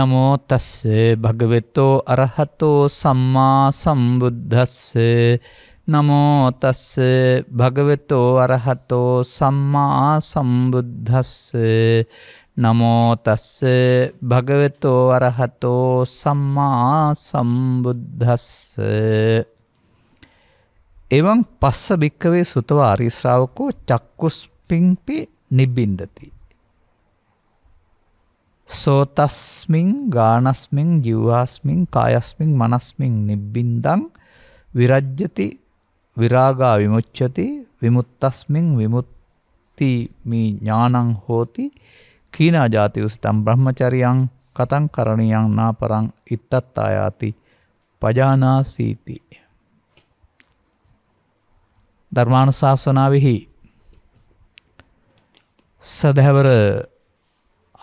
නමෝ තස්ස භගවෙතෝ අරහතෝ සම්මා සම්බුද්දස්ස නමෝ තස්ස භගවෙතෝ අරහතෝ සම්මා සම්බුද්දස්ස නමෝ තස්ස භගවෙතෝ අරහතෝ සම්මා සම්බුද්දස්ස එවං පස්ස භික්කවේ සුතව අරිශ්‍රාවකෝ චක්කුස් පිංපි නිබ්බින්දති සෝතස්මින් ගානස්මින් ජීවාස්මින් කායස්මින් මනස්මින් නිබ්බින්දං විරජ්‍යති විරාගා විමුච්ඡති විමුක්තස්මින් විමුක්ති මේ ඥානං හෝති කීනා ජාති උස්තම් බ්‍රහ්මචරියං කතං කරණියං නාපරං ඉත්තත් ආයාති පජානාසීති ධර්මානුශාසනාවෙහි සදහැවර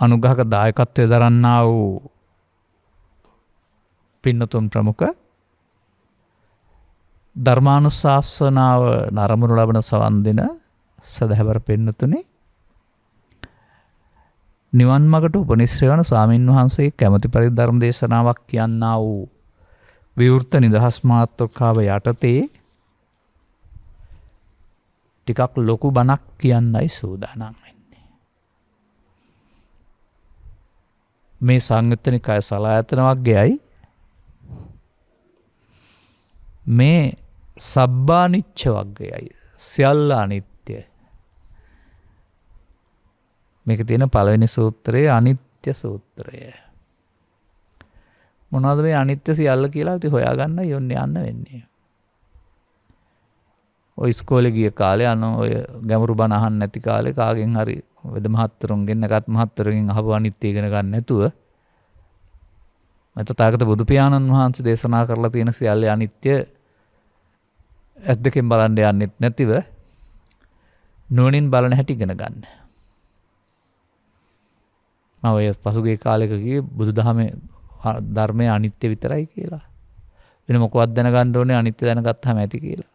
අනුගහක දායකත්වය දරන්නා වූ පින්නතුන් ප්‍රමුඛ ධර්මානුශාසනාව නරමුණු ලබන සවන් දෙන සදහැවර පෙන්නතුනේ නිවන් මගට උපනිශ්‍රයන ස්වාමීන් වහන්සේ කැමති පරි ධර්ම දේශනාවක් කියන්නා වූ විවෘත නිදහස් මාත්‍රකාව යටතේ ටිකක් ලොකු බණක් කියන්නයි සූදානම් මේ සංයුත්තනිකය සලායතනවක්ගේයයි මේ සබ්බානිච්ච වක්ගේයයි සියල්ල අනිත්‍ය මේක තියෙන පළවෙනි සූත්‍රයේ අනිත්‍ය සූත්‍රය මොනවද මේ අනිත්‍ය සියල්ල කියලා ති හොයාගන්න යොන්න යන්න වෙන්නේ ඔය ස්කෝල ගිය කාලය අන ඔය ගැමුරු බණහන් නැති කාලෙ කාගෙන් හරි වෙද මහත්තරුන්ගෙන් නැකත් මහත්තරුගෙන් අහපු අනිත්‍ය ඉගෙන ගන්න නැතුව මෙතතාවකට බුදු පියාණන් වහන්සේ දේශනා කරලා තියෙන සියල්ල අනිත්‍ය ඇස් දෙකෙන් බලන්න යන්නෙත් නැතිව නුවණින් බලන හැටි ඉගෙන ගන්න. මම ඔය පසුගිය කාලෙක කිව්වේ බුදුදහමේ ධර්මයේ අනිත්‍ය විතරයි කියලා. වෙන මොකවත් දැනගන්න ඕනේ අනිත්‍ය දැනගත්තාම ඇති කියලා.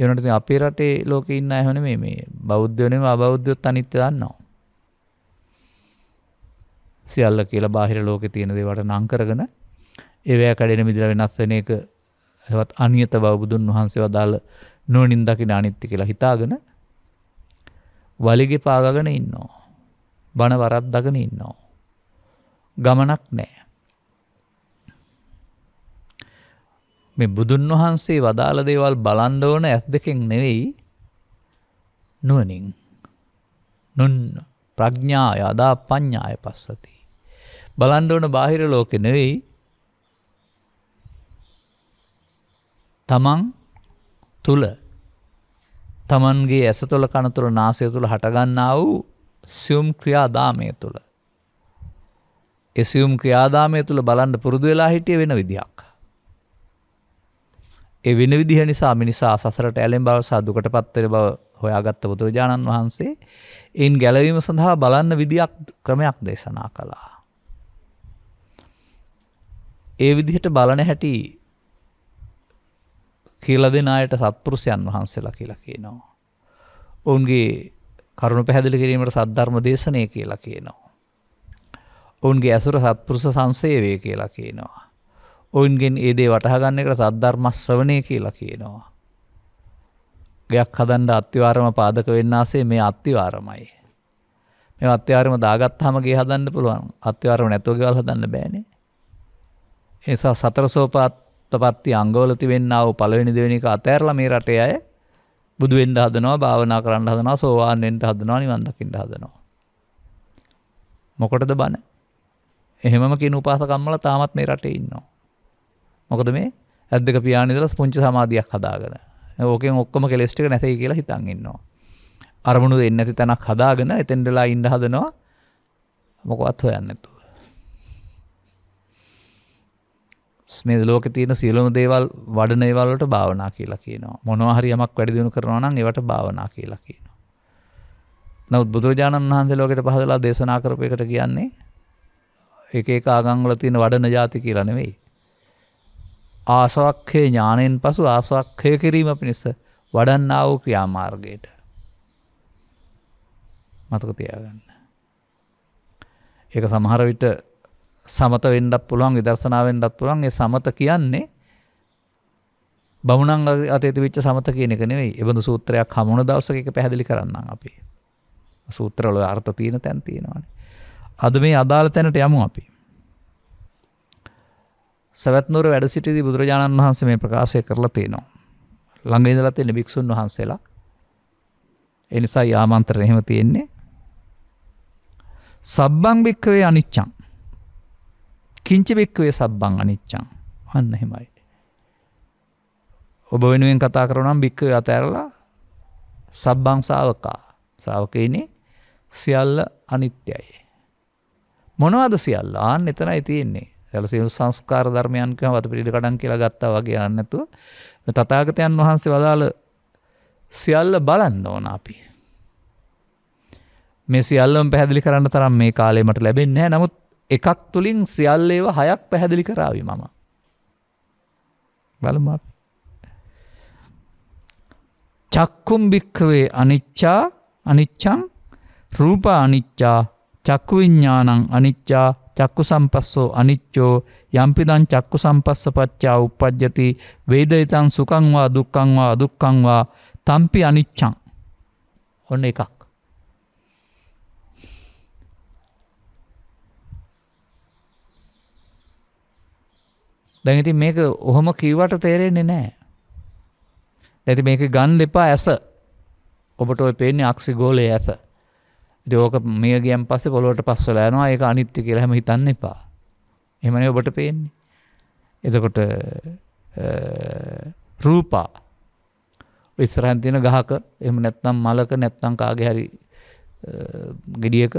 ඒ වුණාට ඉතින් අපේ රටේ ලෝකේ ඉන්න අය හැම නෙමෙයි මේ බෞද්ධයෝ නෙමෙයි අබෞද්ධයෝත් අනිත්‍ය දන්නවා. සියල්ල කියලා බාහිර ලෝකේ තියෙන දේවට නම් කරගෙන ඒවැය කැඩෙන මිදලා වෙනස් වෙන එක හෙවත් අනියත බව බුදුන් වහන්සේ වදාළ නුවණින් දකින අනිත්‍ය කියලා හිතාගෙන වලිගේ පාගගෙන ඉන්නවා. බණ වරද්දගෙන ඉන්නවා. ගමනක් නැහැ. මේ බුදුන් වහන්සේ වදාළ දේවල් බලන්න ඕන ඇස් දෙකෙන් නෙවෙයි නුවණින් නුන් ප්‍රඥාය අදා පඤ්ඤාය පස්සති බලන්න ඕන බාහිර ලෝකෙ නෙවෙයි තමන් තුල තමන්ගේ ඇස තුළ කන තුළ නාසය තුළ හටගන්නා වූ සියුම් ක්‍රියාදාමය තුළ එසියුම් ක්‍රියාදාමය තුළ බලන්න පුරුදු වෙලා හිටිය වෙන විදිහක්. ඒ වෙන විදිහ නිසා මිනිසා සසරට ඇලෙන් බව සාදුකට පත්තර බව හොයාගත්ත බුදුරජාණන් වහන්සේ එයින් ගැලවීම සඳහා බලන්න විදියක් ක්‍රමයක් දේශනා කළා. ඒ විදිහට බලන හැටි කියල දෙෙන අයට සත්පුරුෂයන් වහන්සේලා කියලා කියනවා. ඔවුන්ගේ කරුණු පැහැදිලි කිරීමට සද්ධර්ම දේශනය කියලා කියනවා. ඔවුන්ගේ ඇසුර සත්පුරුෂ සංසේවය කියලා කියනවා. ඔවුන්ගෙන් ඒ දේ වටහාගන්න එකට සද්ධර්ම ශ්‍රවණය කියලා කියනවා. ගයක් හදන්න අත්තිවාරම පාදක වෙන්න ආසේ මේ අත්තිවාරමයි. මේ අත්තිවාරම දාගත්තාම ගේ හදන්න පුළුවන්. අත්තිවාරම නැතුව ගෙවල් හදන්න බෑනේ. ඒ නිසා සතර සෝපාත්තපත්ති අංගවල තිබෙන්නා වූ පළවෙනි දෙවෙනි එක අතෑරලා මේ රටේ අය බුදු වෙන්න හදනවා, භාවනා කරන්න හදනවා, සෝවාන් වෙන්න හදනවා, නිවන් දකින්න හදනවා. මොකටද බන? එහෙමම කියන උපාසකම්මල තාමත් මේ රටේ ඉන්නවා. මොකද මේ ඇද්දක පියානිදල පුංචි සමාධයක් හදාගෙන ඕකෙන් ඔක්කොම කෙලෙස්ටික නැතයි කියලා හිතන් ඉන්නවා. අරමුණු දෙන්න ඇති තැනක් හදාගෙන එතෙන්ඩලා ඉන්ඩ හදනවා මොකවත් හොයන්නතු. මේ ලෝක තියන සියලුම දේවල් වඩනේවල්ලට භාවනා කියලා කියනවා මොනවාහරි යමක් වැඩදිුණු කරනවනම් ඒවට භාවනා කියලා කියනවා. නවත් බුදුරජාණන් වහන්සේ ලෝකට පහදලා දේශනා කරපයකට කියන්නේ එක ආගංගල තියෙන වඩන ජාති කියලා නෙවෙයි ආසවක්හය ඥානයෙන් පසු ආසවක්හය කිරීම පිණිස වඩන්නා වූ ක්‍රියාමාර්ගයට මතක තියාගන්න. ඒක සමහර විට සමත වෙන්ඩක් පුළුවන් විදර්ශනාවෙන්ඩක් පුළුවන් ඒ සමත කියන්නේ බමුණන් අතේති විච්ච සමත කියන එක නෙවෙයි එබඳු සූත්‍රයක් හමුණ දවසක එක පැහැදිලි කරන්න අපි සූත්‍රවල අර්ථ තියෙන තැන් තියෙනවානේ. අද මේ අදාළ තැනට යමු අපි. සවැත්නුවර වැඩ සිටිදී බුදුරජාණන් වහන්සේ මේ ප්‍රකාශය කරලා තියෙනවා. ළඟ ඉඳලා තියෙන භික්ෂුන් වහන්සේලා. ඒ නිසා යාමන්ත්‍රණ එහෙම තියෙන්නේ. සබ්බං භික්කවේ අනිච්චං. කිංච භික්කවේ සබ්බං අනිච්චං. අන්න එහෙමයි. ඔබ වෙනුවෙන් කතා කරනවා නම් භික්කවේ අතහැරලා සබ්බං ශාවකා. ශාවකේනේ සියල්ල අනිත්‍යයි. මොනවද සියල්ල? ආන්න එතනයි තියෙන්නේ. ඒල සියලු සංස්කාර ධර්මයන් කියන වත පිළිඩ කඩන් කියලා ගත්තා වගේ යන්න නැතුව මේ තථාගතයන් වහන්සේ වදාළ සියල්ල බලන්න ඕන අපි. මේ සියල්ලම පැහැදිලි කරන්න තරම් මේ කාලේ මට ලැබෙන්නේ නැහැ. නමුත් එකක් තුලින් සියල්ල ඒව හයක් පැහැදිලි කරાવી මම. බලමු අපි. චක්කුම් භික්ඛවේ අනිච්චා අනිච්ඡං රූප අනිච්චා චක්කු විඥානං අනිච්චා චක්කු සම්පස්සෝ අනිච්චෝ යම්පිදං චක්කු සම්පස්ස පච්චා උපද්ජති වේදයතන් සුකංවා දුක්කංවා අදුක්කංවා තම්පි අනිච්චං ඔන්න එකක්. දැඟති මේක ඔහොම කිව්වට තේරෙන්නේ නෑ. දැති මේක ගන් දෙපා ඇස ඔබට ඔය පේන්නේ අක්සි ගෝලය ඇත. දෝක මේ ගියම් පස පොලොට පස් වලෑනවා ඒක අනිත්‍ය කියලා හැම හිතන්න එපා එමන ඔබට පේන්නේ එතකොට රූපා විස්රහන්තින ගහක එම නැත්නම් මලක නැත්නම් කාගේ හරි ගෙඩියක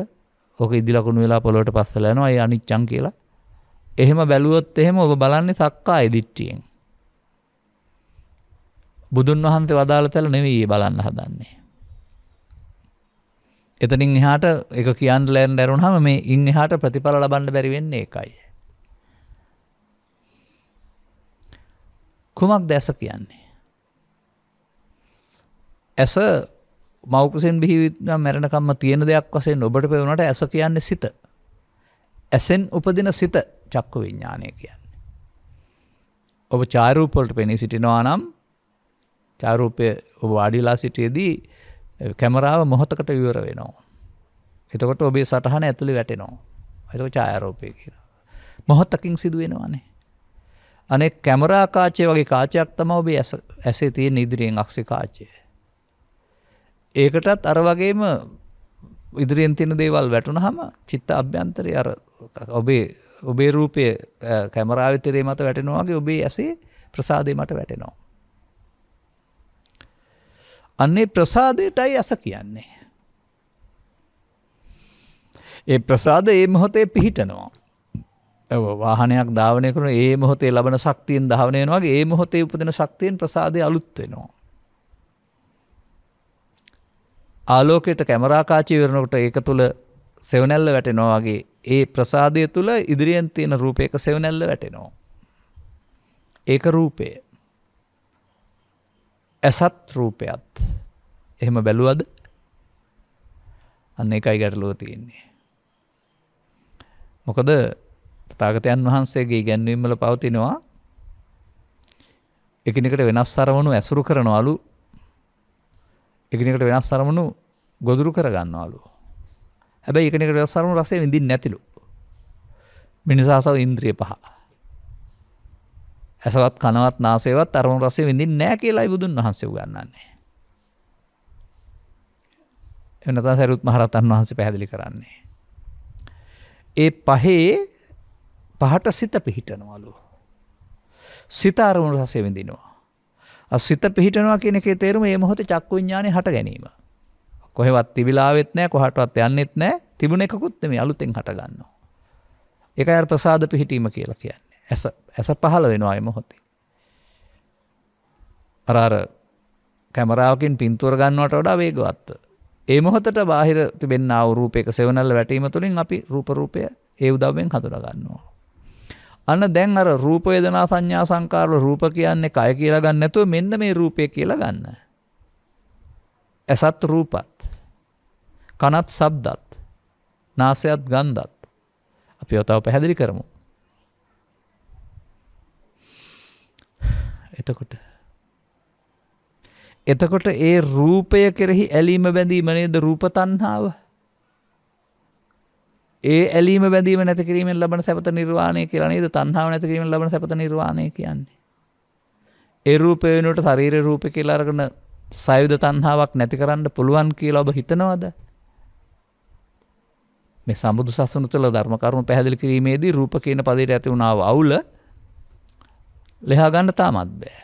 ඕක ඉදිලකුණු වෙලා පොලොට පස්සලනවා ඒ අනිච්චන් කියලා එහෙම බැලුවොත් එහෙම ඔබ බලන්නේ සක්කා ඉදිට්ටියෙන් බුදුන් වහන්සේ වදාළ තැල නෙවෙයි බලන්න හදන්නේ එතනින් එහාට එක කියන්ලෑන් ඇරුණහම මේ ඉන් එහාට ප්‍රතිඵල ලබන්ඩ බැරිවෙන්නේ එකයි. කුමක් දැස කියන්නේ. ඇස මෞකසින් බිහිවිත්නම් මැරණකම්ම තියෙන දෙයක් වසේ නොබට පෙවුණට ඇස කියන්නේ සිත. ඇසෙන් උපදින සිත චක්කු විඤ්ඥානය කියන්නේ. ඔබ චාරූපොල්ට පෙනී සිටිනවා නම් චාරූපය ඔබ වාඩිලා සිටියදී කැමරාව මොහොතකට විවර වෙනවා. එතකොට ඔබේ සටහන ඇතුළි වැටෙනවා. ඇතක චායරෝපය කියලා. මොහොත්තකින් සිදුවෙනවානේ. අනෙ කැමරා කාචය වගේ කාචයක් තම ඔබේ ඇසේ තියෙන් ඉදිරියෙන් අක්ෂි කාචය. ඒකටත් අර වගේම ඉදිරියෙන් තින දේවල් වැටුන හම චිත්ත අභ්‍යන්තරය අර ඔබේ ඔබේ රූපය කැමරාවිතරේ මත වැටෙනවාගේ ඔබේ ඇසේ ප්‍රසාදය මට වැටෙනවා. අන්නේ ප්‍රසාදයටයි ඇස කියන්නේ. ඒ ප්‍රසාද ඒ මොහොතේ පිහිටනවා. වාහනයක් ධාවනය කරන ඒ මොහොතේ ලබන ශක්තියෙන් ධාවනයනවාගේ ඒ මොහොතේ උපදන ශක්තියෙන් ප්‍රසාදය අලුත්වෙනවා. ආලෝකයට කැමරාකාචී වරනකට ඒක තුළ සෙවනැල්ල වැටෙනවාගේ ඒ ප්‍රසාදය තුළ ඉදිරියෙන් තියෙන රූපයක සෙවනැල්ල වැටෙනවා. ඒක රූපය. ඇසත් රූපයත් එහෙම බැලුවද අන්න එකයි ගැටලුව තියෙන්නේ. මොකද තතාගතයන් වහන්සේගේ ගැන්වීමල පවතිනවා එකනිකට වෙනස් සරමණු ඇසුරු කරනවලු එකනිකට වෙනස් සරමණු ගොදුරු කරගන්නවලු. හැබැයි එකනිකට වෙනස් සරමු රසේ විඳින් නැතිලු. මිනිසාසව ඉන්ද්‍රිය පහ. ඇසවත් කනවත් නාසයවත් අරමුණු රසය විඳින්නේ නැහැ කියලායි බුදුන් වහන්සේ උගන්වන්නේ. එන්නත සරුත් මහරතන් වහන්සේ පැහැදිලි කරන්නේ. ඒ පහේ පහට සිත පිහිටනවලු. සිත අරමුණු රසය විඳිනවා. අසිත පිහිටනවා කියන එකේ තේරුම මේ මොහොතේ චක්කු විඥානේ හට ගැනීම. කොහෙවත් තිබිලාවෙත් නැහැ කොහටවත් යන්නෙත් නැහැ තිබුණ එකකුත් නෙමෙයි අලුතෙන් හට ගන්නවා. ඒකයි අර ප්‍රසාද පිහිටීම කියලා කියන්නේ. ඇස ඇස පහළ වෙනවා මොහොතේ. අරාර කැමරාවකින් පින්තුර ගන්නවට වඩා වේගවත්ව. ඒ මොහොතට බාහිර තිබෙන අවරූපයක සෙවනල්ල වැටීම තුළින් අපි රූපරූපය ඒ උදවෙන් හඳුර ගන්නවා. අන්න දැන් අර රූපවේදනා සංඥා සංකාරල රූප කියන්නේ කය කියලා ගන්න නැතුව මෙන්න මේ රූපය කියලා ගන්න. ඇසත් රූපත්. කනත් ශබ්දත්. නාසයත් ගන්ධත්. අපි ඔතව පැහැදිලි කරමු. එතකොට එතකොට ඒ රූපය කෙරෙහි ඇලීම බැඳීම නේද රූප තණ්හාව. ඒ ඇලීම බැඳීම නැති කිරීමෙන් ලබන සැපත නිර්වාණය කියලා නේද තණ්හාව නැති කිරීමෙන් ලබන සැපත නිර්වාණය කියන්නේ. ඒ රූපය වෙනුවට ශරීර රූපය කියලා අරගෙන සයුධ තණ්හාවක් නැති කරන්න පුළුවන් කියලා ඔබ හිතනවද? මේ සම්බුදු සසුන තුළ ධර්ම කරුණු පැහැදිලි කිරීමේදී රූප කියන පදයට ඇති වුණාව අවුල ලෙහා ගන්න තාමත් බෑ.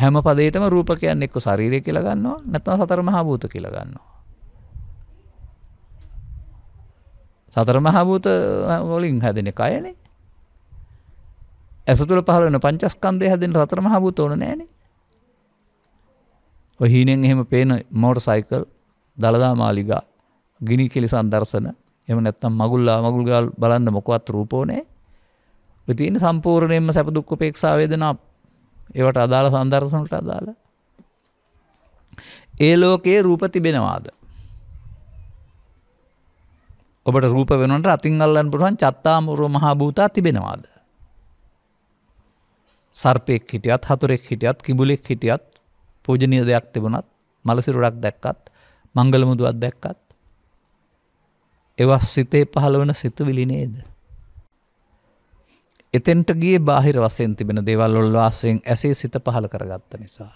හැම පදේටම රූප කියන්නේ එක්ක ශරීරය කියලා ගන්නවා නැත්නම් සතර මහා භූත කියලා ගන්නවා. සතර මහා භූත වලින් හැදෙන කයනේ. ඇස තුළ පහළ වෙන පංචස්කන්ධය හැදෙන සතර මහා භූත ඕන නෑනේ. ඔය හීනෙන් එහෙම පේන මෝටර් සයිකල්, දලදා මාලිගා, ගිනි කෙලි සංදර්ශන එම නැත්තම් මගුල්ලා මගුල් ගල් බලන්න මොකවත් රූපෝනෑ තියන සම්පූර්ණයෙන්ම සැප දුක්ක පේක්ෂාවේදන ඒවට අදාළ සන්දර්ශනට අදාළ ඒ ලෝකයේ රූප තිබෙනවාද ඔබට රූප වෙනට අතිංගල්ලන් පුරුවන් චත්තාමුරුව මහා භූතා තිබෙනවාද සර්පයෙක් හිටියත් හතුරෙක් හිටියත් කිඹුලෙක් හිටියත් පූජනීය දෙයක් තිබුණත් මලසිරුරක් දැක්කත් මංගලමුදුවත් දැක්කත් ඒවා සිතේ පහළ වන සිතුවිලි නේද? එතෙන්ට ගියේ බාහිර වශයෙන් තිබෙන දේවල් වල වාසයෙන් ඇසේ සිත පහළ කරගත්ත නිසා.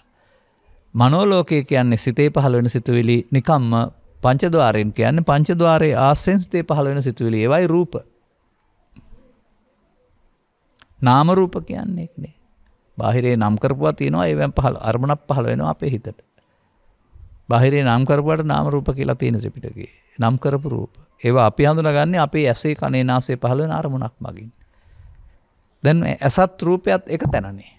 මනෝලෝකය කියන්නේ සිතේ පහළ වෙන සිතුවිලි නිකම්ම පංචද්වාරයෙන් කියන්නේ පංචද්වාරයේ ආස්යෙන් සිතේ පහළ වෙන සිතුවිලි ඒවයි රූප. නාම රූප කියන්නේ ඒකනේ. බාහිරේ නම් කරපුවා තියෙනවා ඒවෙන් පහළ අරමුණක් පහළ වෙනවා අපේ හිතට. බාහිරේ නම් කරපුවට නාම රූප කියලා තියෙන ත්‍රිපිටකයේ. නම් කරපු රූප. ඒවා අපි හඳුනගන්නේ අපේ ඇසේ කනේ නාසේ පහළ වෙන අරමුණක් මගින්. දැන් ඇසත් රූපයත් එක තැනනේ.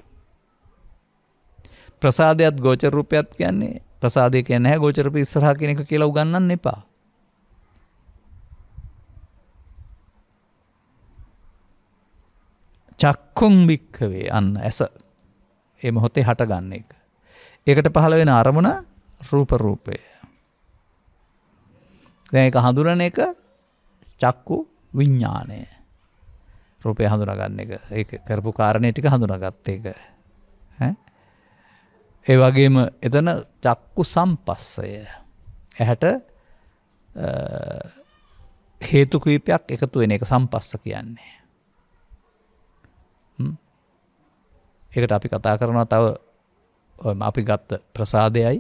ප්‍රසාදයත් ගෝචර රූපයත් කියන්නේ ප්‍රසාදය කියන්නේ නැහැ ගෝචර රූප ඉස්සරහා කියන එක කියලා උගන්වන්න එපා. චක්කුම් භික්කවේ අන්න ඇස ඒ මොහොතේ හටගන්න එක. ඒකට පහළ වෙන අරමුණ රූප රූපය. දැන් ඒක හඳුනන එක චක්කු විඥානය. රූපය හඳුනගන්න එක ඒක කරපු කාරණය ටික හඳුනගත්ත එක. ඒ වගේම එතන චක්කු සම්පස්සය. ඇහැට හේතු කීපයක් එකතු වෙන එක සම්පස්ස කියන්නේ. ඒකට අපි කතා කරනවා තව අපි ගත්ත ප්‍රසාදයයි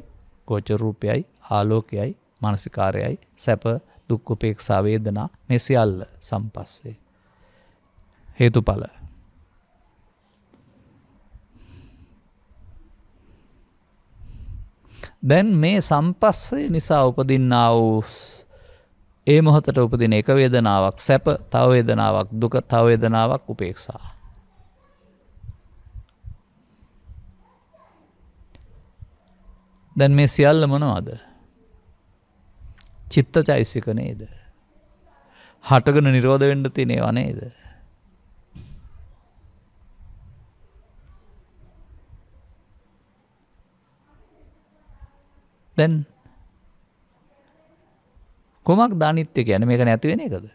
ගෝචරූපයයි ආලෝකයයි මානසිකාරයයි සැප දුක් උපේක්ෂා වේදනා මේ සියල්ල සම්පස්සේ හේතුඵල දැන් මේ සම්පස්සේ නිසා උපදින්නා වූ ඒ මොහොතට උපදින එක වේදනාවක් සැප තව වේදනාවක් දුක තව වේදනාවක් උපේක්ෂා දැන් මේ සියල්ල මොනවද චිත්ත චෛසික නේද. හටගන නිරෝධ වෙන්ඩ තිනේව නේද. දැන් කොමක් ධනිත්‍ය කියන මේක නැතිවෙන එකද.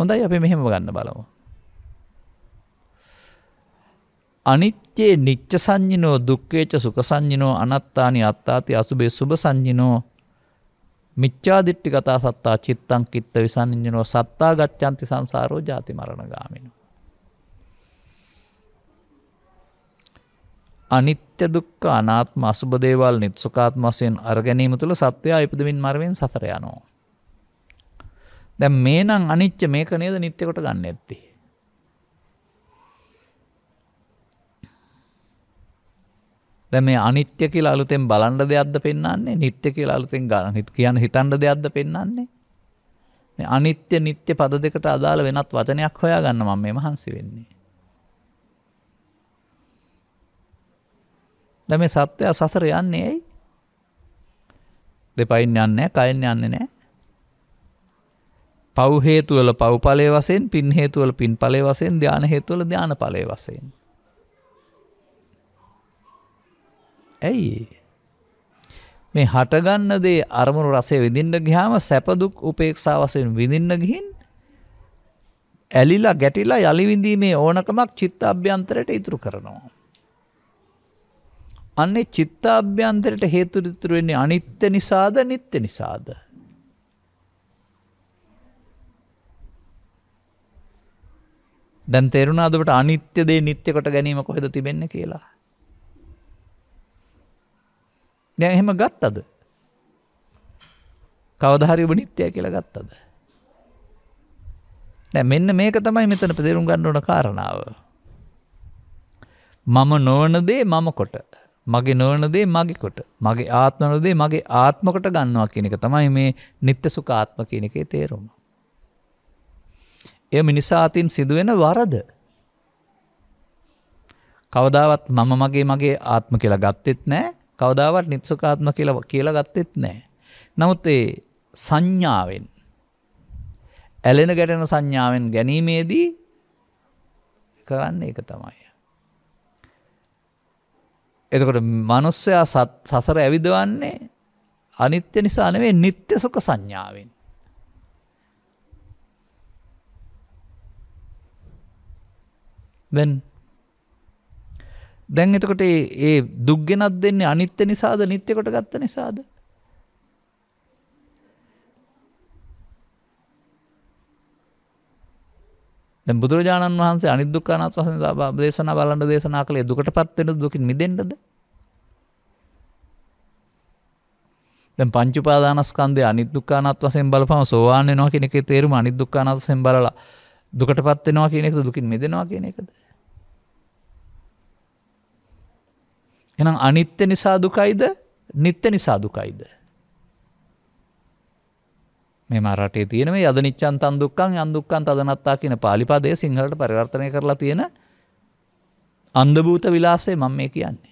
හොඳයි අප මෙහෙම ගන්න බලමු. අනිත්‍යේ නිච්ච සංඥිනෝ දුක්ඛේච සුඛ සංඥිනෝ අනාත්තානි අත්තාති අසුභේ සුභ සංඥිනෝ මිච්ඡාදිට්ඨි කතා සත්තා චිත්තං කිත්ත විසංඥිනෝ සත්තා ගච්ඡanti සංසාරෝ ජාති මරණ ගාමිනෝ අනිත්‍ය දුක්ඛ අනාත්ම අසුභ දේවල් නිත්සුකාත්ම වශයෙන් අර ගැනීම තුළ සත්‍යය ඉපදමින් මරමින් සතර යනවා දැන් මේනම් අනිච්ච මේක නේද නිත්‍ය කොට ගන්න ඇත්තේ දැන් මේ අනිත්‍ය කියලා අලුතෙන් බලන්න දෙයක්ද පෙන්වන්නේ? නිට්ටය කියලා අලුතෙන් කියන හිතන්න දෙයක්ද පෙන්වන්නේ? මේ අනිත්‍ය නිට්ටය පද දෙකට අදාළ වෙනත් වචනයක් හොයාගන්න මම මේ මහන්සි වෙන්නේ. දැන් මේ සත්‍යය සසර යන්නේ ඇයි? දෙපයින් යන්නේ නැහැ, කයින් යන්නේ නැහැ. පව් හේතුවල පව් ඵලයේ වශයෙන්, පින් හේතුවල පින් ඵලයේ වශයෙන්, ධාන හේතුවල ධාන ඵලයේ වශයෙන්. ඇයි මේ හටගන්න දේ අරමුණු රසය විඳින්න ගියාම සැප දුක් උපේක්ෂා වශයෙන් විඳින්න ගිහින් ඇලිලා ගැටිලා යලි විඳීමේ ඕනකමක් චිත්ත අභ්‍යන්තරයට ඉතුරු කරනවා. අන්නේ චිත්ත අභ්‍යන්තරයට හේතු ඉතුරු වෙන්නේ අනිත්‍ය නිසාද නිට්ටය නිසාද? දැන් තේරුණාද ඔබට අනිත්‍ය දේ නිට්ටය කොට ගැනීම කොහෙද තිබෙන්නේ කියලා? දැන් එහෙම ගත්තද? කවදා හරි ඔබ නිත්‍යයි කියලා ගත්තද? දැන් මෙන්න මේක තමයි මෙතන තේරුම් ගන්න ඕන කාරණාව. මම නොවන දේ මම කොට මගේ නොවන දේ මගේ කොට මගේ ආත්මන දේ මගේ ආත්මකට ගන්නවා කියන එක තමයි මේ නිත්‍ය සුඛ ආත්ම කියන එකේ තේරුම. එය මිනිසා අතින් සිදුවෙන වරද. කවදාවත් මම මගේ මගේ ආත්ම කියලා ගත්තෙත් නෑ කවදාවත් නිත්සුකාත්ම කියලා කියලා ගත්තෙත් නෑ. නමුත් ඒ සංඥාවෙන් ඇලෙන ගැටෙන සංඥාවෙන් ගැනීමේදී කරන්න එක තමයි. එතකොට මනුස්සයා සසර ඇවිදවන්නේ අනිත්‍ය නිසා නෙවෙයි නිත්‍ය සුඛ සංඥාවෙන්. දැන් දැන් එතකොට ඒ දුක් ගෙනත් දෙන්නේ අනිත්‍ය නිසාද නිත්‍ය කොට ගත්ත නිසාද? දැන් බුදුරජාණන් වහන්සේ අනිත් දුක්ඛ අනාත්ම වශයෙන් දේශනා බලන්න දේශනා කළේ දුකටපත් වෙන දුකින් මිදෙන්නද? දැන් පංච උපාදානස්කන්ධය අනිත් දුක්ඛ අනාත්ම වශයෙන් බලපම සෝවාන් වෙනවා කියන එකේ තේරුම අනිත් දුක්ඛ අනාත්ම වශයෙන් බලලා දුකටපත් වෙනවා කියන එකද දුකින් මිදෙනවා කියන එකද? එනම් අනිත්‍ය නිසා දුකයිද නිත්‍ය නිසා දුකයිද. මේ මරටේ තියෙනම යද නිච්චන්තන් දුක්කන් අන්දුක්කන් තදනත්තා කියන පාලිපදය සිංහලට පරිවර්තනය කරලා තියෙන අන්දභූත විලාසේ මං මේ කියන්නේ.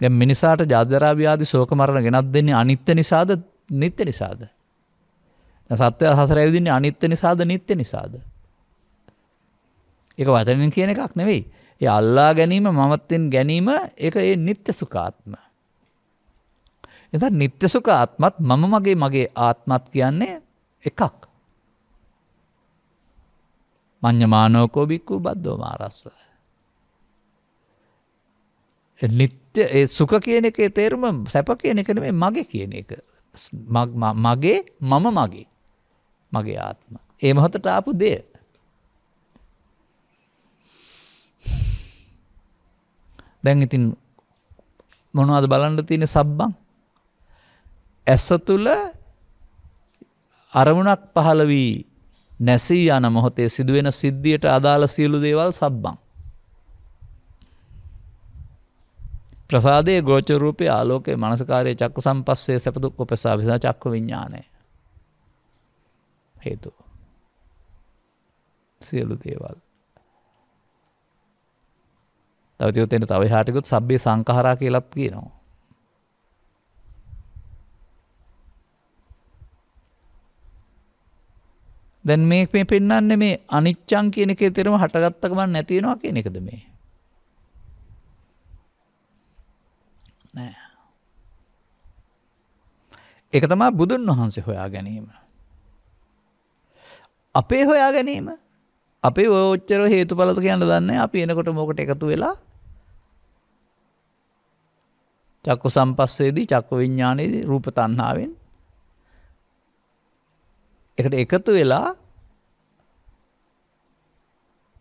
දැ මිනිසාට ජාදරාව්‍යාදි සෝක මරණ ගෙනත් දෙන්නේ අනිත්‍ය නිසාද නිත්‍ය නිසාද. සත්‍යය හසර ඇවිදින්නේ අනිත්‍ය නිසාද නිත්‍ය නිසාද. ඒක වචනෙන් කියන එකක් නෙවෙයි. ඒ අල්ලා ගැනීම මමත්වෙන් ගැනීම ඒක ඒ නිත්‍ය සුඛාත්ම. එතන නිත්‍ය සුඛාත්මත් මම මගේ මගේ ආත්මත් කියන්නේ එකක්. මඤ්ඤමානෝකෝ බික්ඛු බද්දෝ මාරස්ස. නිත්‍ය ඒ සුඛ කියන එකේ තේරුම සැප කියන එක නෙමෙයි මගේ කියන එක. මගේ මම මගේ මගේ ආත්ම. ඒ මොහොතට ආපු දෙය. දැන් ඉතින් මොනවද බලන්න තියෙන සබ්බං ඇස තුළ අරමුණක් පහළ වී නැසී යන මොහොතේ සිදුවෙන සිද්ධියට අදාළ සියලු දේවල් සබ්බං ප්‍රසාදයේ ගෝචරූපය ආලෝකයේ මනසකාරය චක්ක සම්පස්සේ සැපදුක් උපෙසා පිසා චක්ක විඤ්ඥානය හේතු සියලු දේවල් තවතියොතෙන්ට තව හාටිකුත් සබ්බේ සංකහරා කියලත් කියනවා. දැන් මේ මේ පෙන්න්න මේ අනිච්චං කියන එක තෙරම හටගත්තකමන් නැතිෙනවා කියන එකද මේ. එක තමා බුදුන් වහන්සේ හොයා ගැනීම. අපේ හොයා ගැනීම අපේ ඕච්චර හේතු පලතු කියන්න දන්න අපි එනකොට මොකට එකතු වෙලා චක්කු සම්පස්සේදී චක්කු විඤ්ඥානයේදී රූප තන්නාවෙන් එකට එකතු වෙලා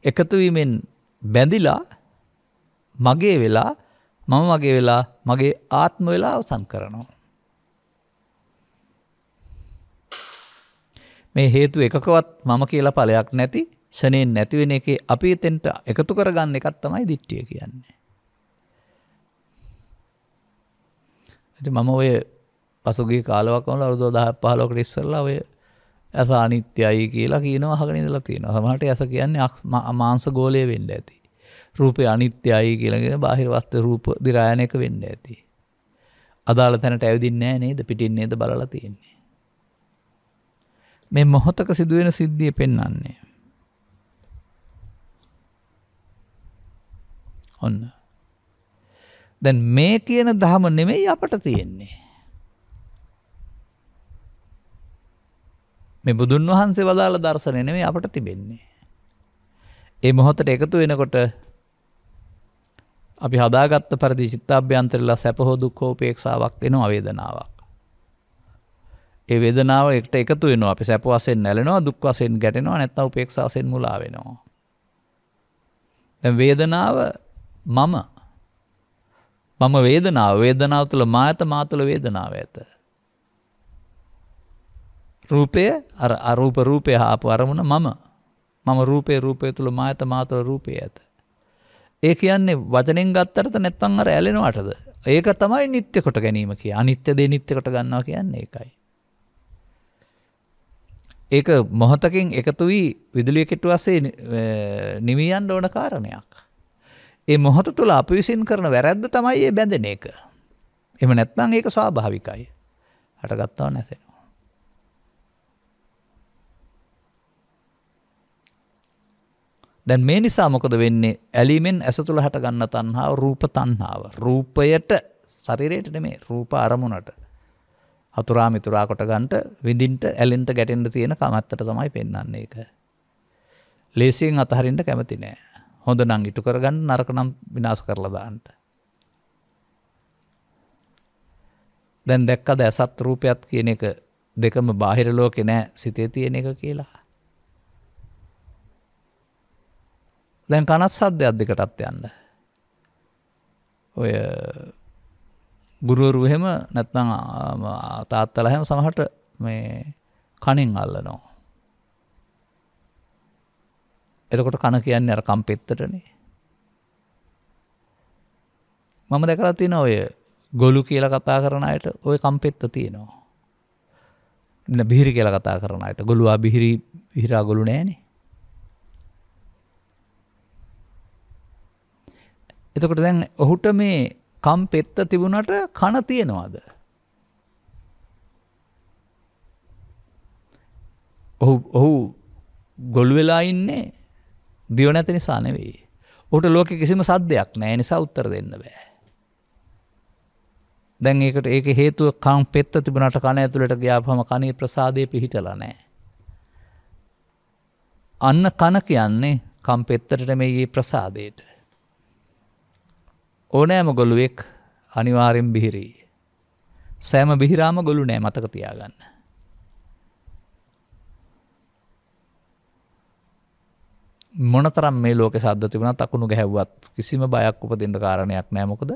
එකතුවීමෙන් බැඳිලා මගේ වෙලා මම වගේ වෙලා මගේ ආත්ම වෙලා අවසන් කරනවා. මේ හේතු එකකවත් මම කියලා පලයක් නැති ෂනයෙන් නැතිවෙන එක අපි එතෙන්ට එකතු කරගන්න එකත් තමයි දිට්ටිය කියන්නේ. මම ඔය පසුගේ කාලවක්ම අරුදෝ දහ පහලෝකට ඉස්සරලා ඔය ඇස අනිත්‍යයි කියලා කියනවා හගනිදලා තියෙනවා සමහට ඇස කියන්නේ අමාංස ගෝලය වෙන්න ඇති. රූපය අනිත්‍යයි කියලගෙන බාහිර වස්ත රූප දිරායනයක වෙන්න ඇති. අදාළ තැනට ඇවිදින්නේ නේද පිටින්නේ ද බලලා තියෙන්නේ. මේ මොහොතක සිදුවෙන සිද්ධිය පෙන්වන්නේ. ඔන්න. දැන් මේ කියන ධම නෙමෙයි අපට තියෙන්නේ. මේ බුදුන් වහන්සේ වදාළ දර්ශනය නෙමෙයි අපට තිබෙන්නේ. ඒ මොහොතට එකතු වෙනකොට අපි හදාගත්ත පරිදි චිත්තාභ්‍යන්තරලා සැප හෝ දුක් හෝ උපේක්ෂාවක් වෙනවා වේදනාවක්. ඒ වේදනාව එකට එකතු වෙනවා. අපි සැප වශයෙන් නැලෙනවා, දුක් වශයෙන් ගැටෙනවා, නැත්නම් උපේක්ෂා වශයෙන් මුලා වෙනවා. දැන් වේදනාව මම මම වේදනාව වේදනාව තුළ මා ඇත මා තුළ වේදනාව ඇත. රූපය අර අරූප රූපය හාපු අරමුණ මම මම රූපය රූපය තුළ මා ඇත මා තුළ රූපය ඇත. ඒ කියන්නේ වචනෙන් ගත්තරට නැත්තන් අර ඇලෙනවටද. ඒක තමයි නිත්‍ය කොට ගැනීම කිය අනිත්‍ය දේ නිත්‍ය කොට ගන්නවා කියන්නේ ඒකයි. ඒක මොහොතකින් එකතු වී විදුලිය කෙටුවසේ නිවියන් ඕන කාරණයක්. ඒ මොහොත තුළ අප විසින් කරන වැරැද්ද තමයි ඒ බැඳෙන එක. එම නැත්නම් ඒක ස්වාභාවිකයි. හටගත්තව නැසෙනවා. දැන් මේ නිසා මොකද වෙන්නේ? ඇලීමෙන් ඇස තුළ හටගන්න තණ්හාව රූප තණ්හාව. රූපයට ශරීරයට නෙමෙයි රූප අරමුණට. හතුරා මිතුරා කොට ගන්නට විඳින්ට ඇලෙන්ට ගැටෙන්න තියෙන කමත්තට තමයි පෙන්වන්නේ ඒක. ලේසියෙන් අතහරින්න කැමති නෑ. හොඳ නං ඉටු කරගන්න නරකනම් විනාශ කරලදාන්ට. දැන් දැක්කද ඇසත් රූපයත් කියන එක දෙකම බාහිර ලෝකෙ නෑ සිතේ තියෙන එක කියලා. දැන් කනත් සද්ධයක් දෙකටත් යන්න. ඔය ගුරුවරු එහෙම නැත්නම් තාත්තලා හැම සමහට මේ කණින් අල්ලනවා. එතකොට කන කියන්නේ අර කම්පෙත්තටනේ. මම දැකලා තියෙන ඔය ගොලු කියලා කතා කරන අයට ඔය කම්පෙත්ත තියෙනවා. බිහිරි කියලා කතා කරන අයට ගොලුවා බිහිරි විහිරා ගොලු නෑනේ. එතකොට දැන් ඔහුට මේ කම්පෙත්ත තිබුණට කන තියෙනවාද. ඔහු ගොල් වෙලා ඉන්නේ දිව නැති නිසා නෙවෙයි. ඔහුට ලෝක කිසිම සද්දයක් නෑ නිසා උත්තර දෙන්න බෑ. දැන් ඒකට ඒක හේතුව කං පෙත්ත තිබුණට කණ ඇතුළට ග්‍යාපහම කනේ ප්‍රසාදය පිහිටල නෑ. අන්න කන කියන්නේ කම් පෙත්තටට මේ ඒ ප්‍රසාදයට. ඕනෑම ගොළුවෙක් අනිවාරෙන් බිහිරී. සෑම බිහිරාම ගොලු නෑ මතක තියාගන්න. මොනතරම් මේ ලෝක සද්ද තිබුණත් අකුණු ගැහැව්වත් කිසිම බයක් උපදින්න කාරණයක් නෑ මොකද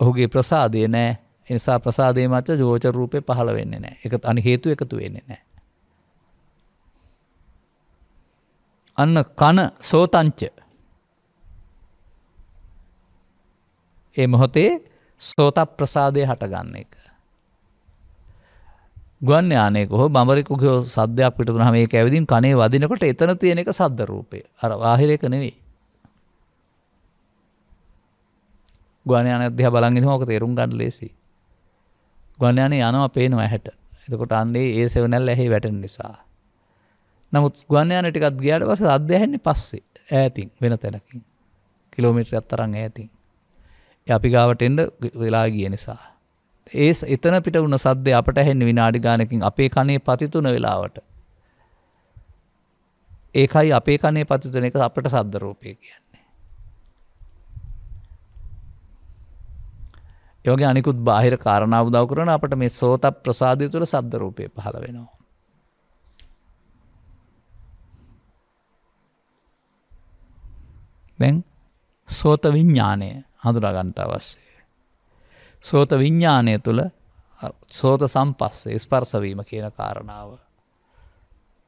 ඔහුගේ ප්‍රසාදය නෑ එනිසා ප්‍රසාදය මත ජෝච රූපය පහළ වෙන්නේ නෑ එක අනි හේතු එකතු වෙන්නේ නෑ. අන්න කන සෝතංච ඒ මොහොතේ සෝත ප්‍රසාදය හටගන්න එක. ගුවන් යානයක හෝ බඹරෙකුක සද්‍යයක් පිටතුන හම ඒ ඇවිදින් කනේ වදිනකොට එතන තියෙන එක සද්ද රූපය අර වාහිරයක නෙවෙයි ගුවනයන අධ්‍ය බලන්ගෙන හෝක තේරුම් ගන්න ලෙසි ගුවනයන යනවා පේනවා ඇහැට එතකොට අන්දේ ඒ සෙවනැල් ඇහි වැටෙන නිසා නමුත් ගුවනයන ටිකත් ගියට පස අධ්‍යයන්නේ පස්සේ ඇතින් වෙන තැනකින් කිලෝමිට්‍ර අත්තරං ඇතින් අපි ගාවට එන්ඩ වෙලා ගිය නිසා ඒ එතන පිට වුණ සද්දය අපට ඇහෙන් විනාඩි ගානකින් අපේ කනේ පතිතුන වෙලාවට. ඒකයි අපේ කනේ පතිතන එක අපට සද්ධරූපය කියන්නේ. යෝගේ අනිකුත් බාහිර කාරණාව දව කරන අපට මේ සෝත ප්‍රසාධය තුළ සබ්දරූපය පහළ වෙනවා. දැන් සෝත විඤ්ඥානය හඳුරාගන්ට අවස්සේ. සෝත විඤ්ඥානය තුළ සෝත සම්පස්සේ ස්පර්සවීම කියන කාරණාව.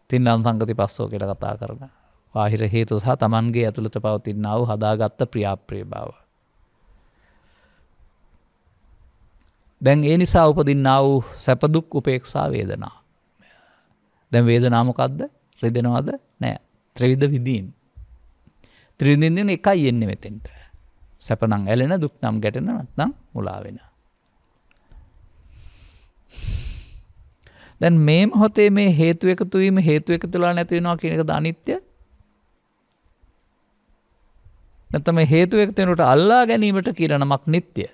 තින් අන්සංගති පස්සෝ කෙට කතා කරන. වාහිර හේතු සහ තමන්ගේ ඇතුළට පවතින්නාව හදාගත්ත ප්‍රියාප්‍රිය බව. දැන් ඒ නිසා උපදින්නාව සැපදුක් උපේක්ෂා වේදනා. දැන් වේදනාමකක්ද රෙදෙනවාද නෑ ත්‍රවිධ විදීම්. ත්‍රීදිින්දින එකයි එන්නේ මෙතෙන්ට. සැපනං ඇලෙන දුක් නම් ගැටෙන නත්නම් මුලාවෙන. දැන් මේ මොහොතේ මේ හේතු එකතු වීම හේතු එකතුලා නැති වෙනවා කියන එකද අනිත්‍ය? නැත්නම් හේතු එකතු වෙනකොට අල්ලා ගැනීමට කියන නමක් නිට්ටය.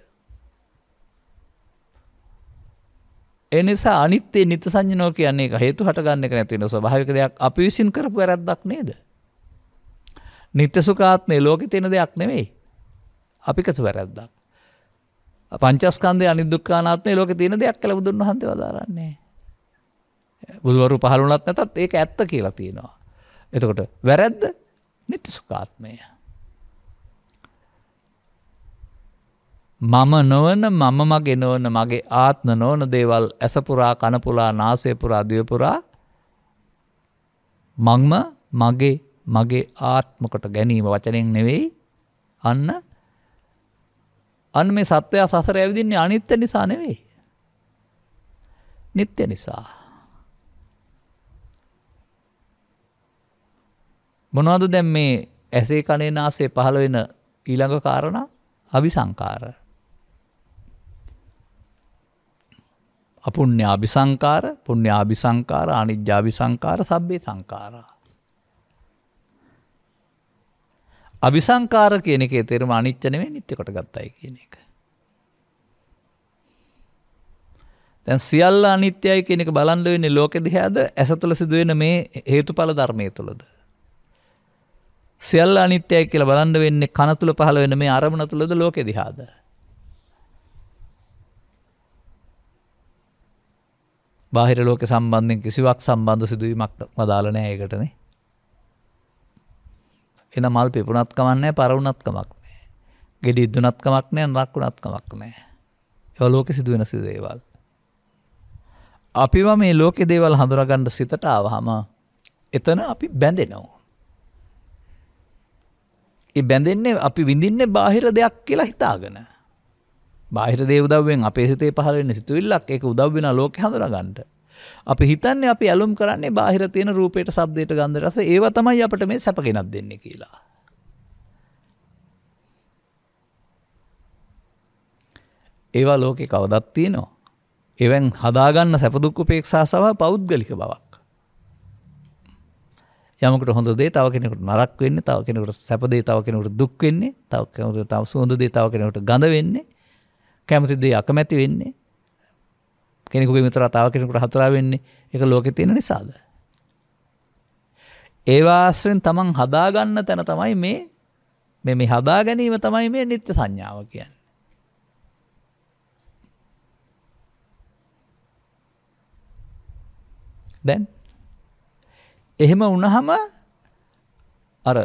ඒ නිසා අනිත්‍ය නිත්‍ය සංඥාව කියන්නේ ඒක හේතු හටගන්න එක නැති වෙන ස්වභාවික දෙයක් අපි විසින් කරපු වැරද්දක් නේද? නිත්‍ය සුඛාත්මේ ලෝකේ තියෙන දෙයක් නෙමෙයි. අපි කතු වැරද්දක්. පංචස්කන්ධය අනිදුක්ඛානාත්මේ ලෝකේ තියෙන දෙයක් කියලා බුදුන් වහන්සේ වදාරන්නේ. බුදුවරු පහළුනත් නැතත් ඒක ඇත්ත කියලා තියෙනවා. එතකොට වැරැද්ද නිති සුකාත්මය. මම නොවන මම මගේ නොවන මගේ ආත්ම නොවන දේවල් ඇසපුරා කනපුලා නාසයපුරා දියපුරා මංම මගේ මගේ ආත්මකට ගැනීම වචනයෙන් නෙවෙයි අන්න අන්න මේ සත්වයා සසර ඇවිදින්නේ අනිත්‍ය නිසා නෙවෙයි. නිත්‍ය නිසා. මොනවද දැන් මේ ඇසේ කනේ නාසේ පහළ වෙන ඊළඟ කාරණ අවි සංකාර. අපුුණ්‍යාභි සංකාර පුුණ්‍යාභි සංකාර අනිජ්‍යාභි සංකාර සබ්බේ සංකාරා. අභිසංකාර කියන එක තෙරම අනිච්චනවේ නිත්‍යකොට ගත්තයි කියන එක. දැන් සියල්ල අනිත්‍යයි කෙනෙක බලන්ඩ වෙන්නේ ලෝකෙ දිහාද ඇස තුළ සිදුවෙන මේ හේතු පල ධර්මය තුළද. සියල්ල අනිත්‍යයි කියලා බලන්න වෙන්නේ කන තුළ පහළ වෙන මේ අරමුණ තුළද ලෝකෙ දිහාද. බාහිර ලෝක සම්බන්ධයෙන් කිසිවක් සම්බන්ධ සිදුවීමක් වදාළ නෑ ඒකටනේ. එන මල් පිපුණත් කමක් නෑ පරවුණත් කමක් නෑ. ගෙඩි ඉදුණත් කමක් නෑ නරකුණත් කමක් නෑ. ඒවා ලෝකෙ සිදුවෙන සිදුවේවල්. අපිව මේ ලෝකෙ දේවල් හඳුනගන්න සිතට ආවහම එතන අපි බැඳෙනවා. ඒ බැඳෙන්නේ අපි විඳින්නේ බාහිර දෙයක් කියලා හිතාගෙන. බාහිර දේ උදව්වෙන් අපේ හිතේ පහළ වෙන සිතුවිල්ලක් ඒක උදව් වෙන ලෝකෙ හඳුනාගන්න. අපි හිතන්නේ අපි ඇලුම් කරන්නේ බාහිර තියෙන රූපයට, ශබ්දයට, ගන්ධ රස ඒවා තමයි අපිට මේ සැප ගෙනත් දෙන්නේ කියලා. ඒවා ලෝකේ කවදත් තියෙනවා. එවෙන් හදාගන්න සැප දුක් උපේක්ෂා සහ පෞද්ගලික බවක්. යමකට හොඳ දේ තව කෙනෙකුට නරක් වෙන්නේ තව කෙනෙකුට සැප දේ තව කෙනෙකුට දුක් වෙන්නේ තව කෙනෙකුට තව සුවඳ දේ තව කෙනෙකුට ගඳ වෙන්නේ කැමති දේ අකමැති වෙන්නේ කෙනෙකුගේ විතර තව කෙනෙකුට හතරා වෙන්නේ ඒක ලෝකේ තියෙන නිසාද ඒවා ආශ්‍රයෙන් තමන් හදා ගන්න තැන තමයි මේ මේ මේ හදා ගැනීම තමයි මේ නිත්‍ය සංඥාව කියන්නේ දැන් එහෙම වුණහම අර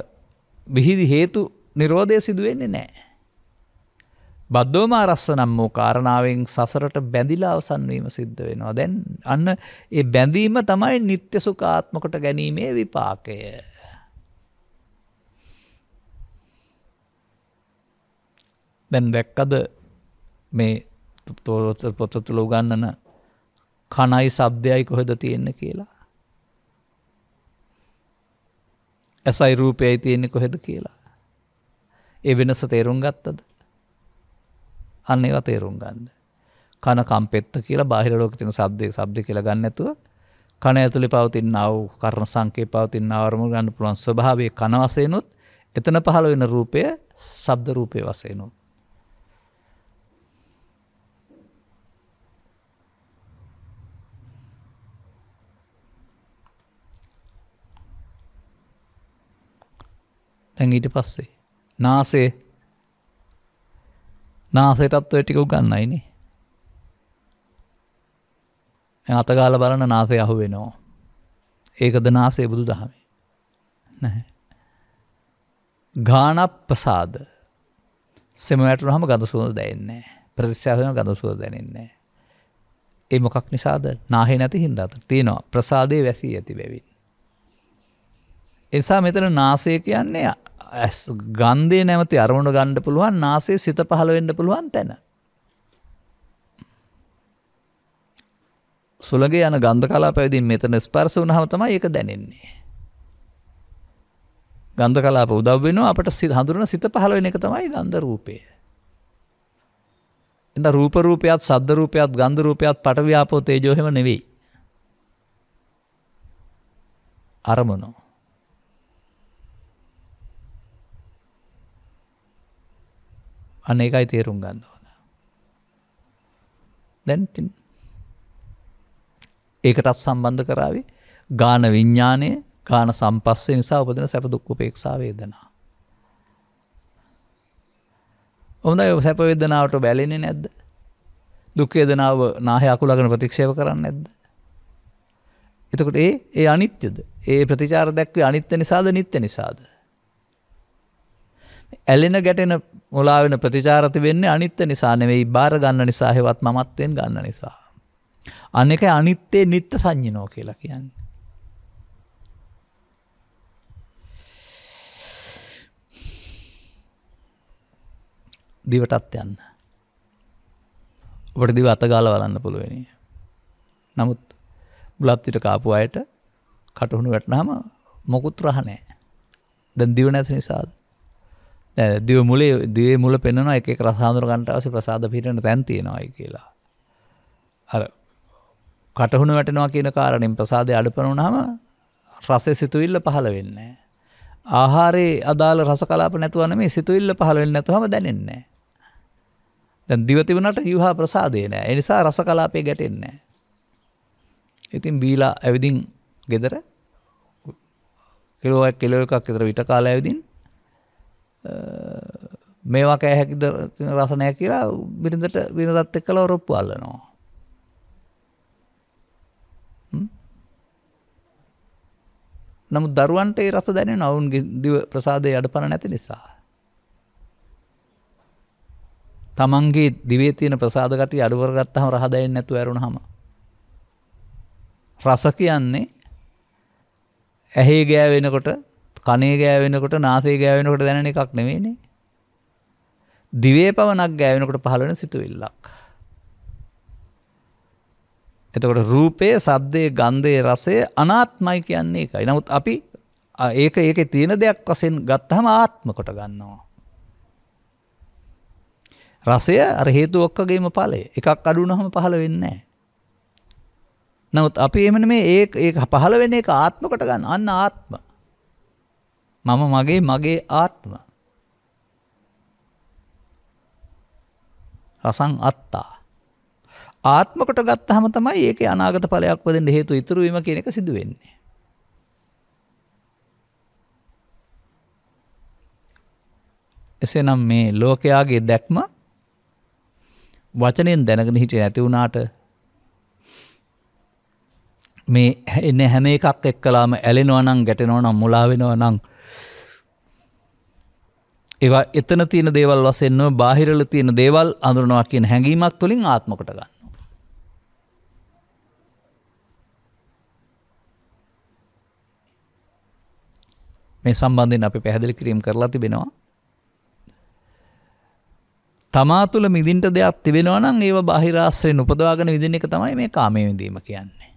විහිදි හේතු නිරෝධය සිදු වෙන්නේ නැහැ. බද්දෝම අරස්සනම් වූ කාරණාවෙන් සසරට බැඳිලා අවසන් වීම සිද්ධ වෙනවා. දැන් අන්න ඒ බැඳීම තමයි නিত্য සුඛාත්මකට ගැනීමේ විපාකය. දැන් දැක්කද මේ තෝරතර පොත තුල උගන්නන කණයි ශබ්දයයි කොහෙද තියෙන්නේ කියලා? ඇසයි රූපයයි තියෙන්නේ කොහෙද කියලා. ඒ වෙනස තේරුම් ගත්තද. අන්න ඒවා තේරුම් ගන්න. කන කම්පෙත්ත කියලා බාහිර ලෝක තින සබ්දය සබ්ද කියලා ගන්න ඇතුව කන ඇතුළි පවතින්නාව කරණ සංකේ පවතින්න අවරමු ගන්න පුළුවන් ස්වභාවේ කන වසයනුත් එතන පහළ වෙන රූපය සබ්ද රූපය වසයනුත්. තැන් ඊට පස්සේ. නාසේ නාසේටත් ඔය ටික උගන්නයිනේ. අතගාල බලන නාසය අහු වෙනවා. ඒකද නාසේ බුදු දහමේ. නැහැ. ගානප්පසාද සෙම වැටුනහම ගඳ සුවඳ දැනෙන්නේ නැහැ. ප්‍රතිශාසන ගඳ සුවඳ දැනෙන්නේ නැහැ. ඒ මොකක් නිසාද? නාහේ නැති හින්දාද? තියෙනවා. ප්‍රසාදේ වැසී ඇති බැවින්. එසා මෙතන නාසය කියන්නේ ඇස් ගන්ධය නැමති අරමුණු ගණ්ඩ පුළුවන් නාසේ සිත පහළවෙන්න පුළුවන් තැන. සුළගේ යන ගන්ධ කලා පැවිදිින් මෙතන ස්පර්ස වුණහම තම ඒක දැනෙන්නේ. ගන්ධ කලාප උදව් වෙනවා අපට සිත් හඳුරන සිත පහළ වෙන එක තමයි ගන්ධ රූපය. එඳ රූප රූපයත් සද්ද රූපයත් ගන්ධ රූපයත් පටව්‍යාපෝ තේජෝහෙම නෙවෙයි. අරමුණෝ. අන එකයි තේරුම් ගන්න ඕන. දැන්තින් ඒකටත් සම්බන්ධ කරාවේ ගාන විඤ්ඥානය ගාන සම්පස්සේ නිසා උපදන සැප දුක්කු පේක්ෂාවේදනා. ඔන්න ඔ සැපවෙදනාවට බැලෙනෙ නැද්ද. දුක්කේදනාව නාහය අකුලගෙන ප්‍රතික්ෂේප කරන්න නැද්ද. එතකොට ඒ ඒ අනිත්‍යද ඒ ප්‍රතිචාර දැක්වේ අනිත්‍ය නිසාද නිත්‍ය නිසාද. ඇලෙන ගැටෙන මුලාවෙන ප්‍රතිචාරති වෙන්නේ අනිත්‍ය නිසා නෙවෙයි බාර ගන්න නිසා හෙවත් මමත්වෙන් ගන්න නිසා. අන්න එක අනිත්තේ නිත්‍ය සංජිනෝ කියලා කියන්නේ. දිවටත් යන්න. ඔබට දිව අතගාල වලන්න පුළුවනි. නමුත් බලත්තිට කාපු අයට කටහුණු වැටනාම මොකුත් රහනෑ. දැන් දිව නැති නිසාද. දිව මුලේ දේ මුල පෙන්නවා එක රසාඳුර ගන්ටාවසි ප්‍රසාධ පිටන තැන්තියෙනවායි කියලා. අර කටහුණු වැටනවා කියන කාරණින් ප්‍රසාධය අඩපනුනාම රසය සිතුවිල්ල පහළ වෙන්නේ. ආහාරයේ අදාළ රස කලාප නැතුවන මේ සිතුවිල්ල පහළවෙන්න නැතුහම දැනෙන්නේ. දැන් දිවතිවනට යවහා ප්‍රසාදය නෑ එනිසා රස කලාපය ගැටෙන්නේ. ඉතින් බීලා ඇවිදින් ගෙදර කෙලෝක් කෙලෝ එකක් එතර විට කාලා ඇවිදින් මේවා කෑ හැකිද රසනය කියලා බිරිඳට බිරිඳත් එක්කලා ඔරොප්පු අල්ලනවා. නමුත් දරුවන්ට ඒ රස දැනෙන ඔවුන්ගේ දිව ප්‍රසාදය යඩපන නැති නිසා. තමන්ගේ දිවේ තියෙන ප්‍රසාදකට අඩුවරගත්තහම රහ දැනෙන්නේ නැතුව ඇරුණාම. රස කියන්නේ ඇහි ගෑවෙනකොට කනේ ගෑවෙනකොට නාසේ ගෑවෙනකොට දැන එකක් නෙවෙේනේ. දිවේ පවනක් ගෑවෙනකොට පහළන සිතුවිල්ලක්. එතකොට රූපයේ සබ්දය ගන්ධය රසේ අනාත්මයි කියන්නේ එකයි. නමුත් අපි ඒක ඒක තියෙන දෙයක් වසෙන් ගත්තහම ආත්මකොට ගන්නවා. රසය අර හේතු ඔක්කගේම පලේ එකක් අඩුනහම පහළ වෙන්නේ. නමුත් අපි එමන මේ ඒ පහළ වෙන එක ආත්මකට ගන්න අන්න ආත්ම. මම මගේ මගේ ආත්ම. රසං අත්තා. ආත්ම කොට ගත්තහම තමයි ඒකේ අනාගත ඵලයක් වෙන්න හේතු ඉතුරු වීම කියන එක සිදු වෙන්නේ. එසේනම් මේ ලෝකයාගේ දැක්ම වචනයෙන් දැනගෙන හිටියේ නැති වුණාට මේ එන හැම එකක් එක්කලාම ඇලෙනවා නම් ගැටෙනවා නම් මුලා වෙනවා නම් ඒවා එතන තියෙන දේවල් වසෙන්ව බාහිරල තියෙන දේවල් අඳුරනවා කියන හැඟීමක් තුළින් ආත්මකට ගන්න. මේ සම්බන්ධයෙන් අපි පැහැදිලි කිරීම් කරලා තිබෙනවා. තමා තුළ මිදින්ට දෙයක් තිබෙනවා නම් ඒව බාහිරාශ්‍රයෙන් උපදවාගෙන විදින එක තමයි මේ කාමය විඳීම කියන්නේ.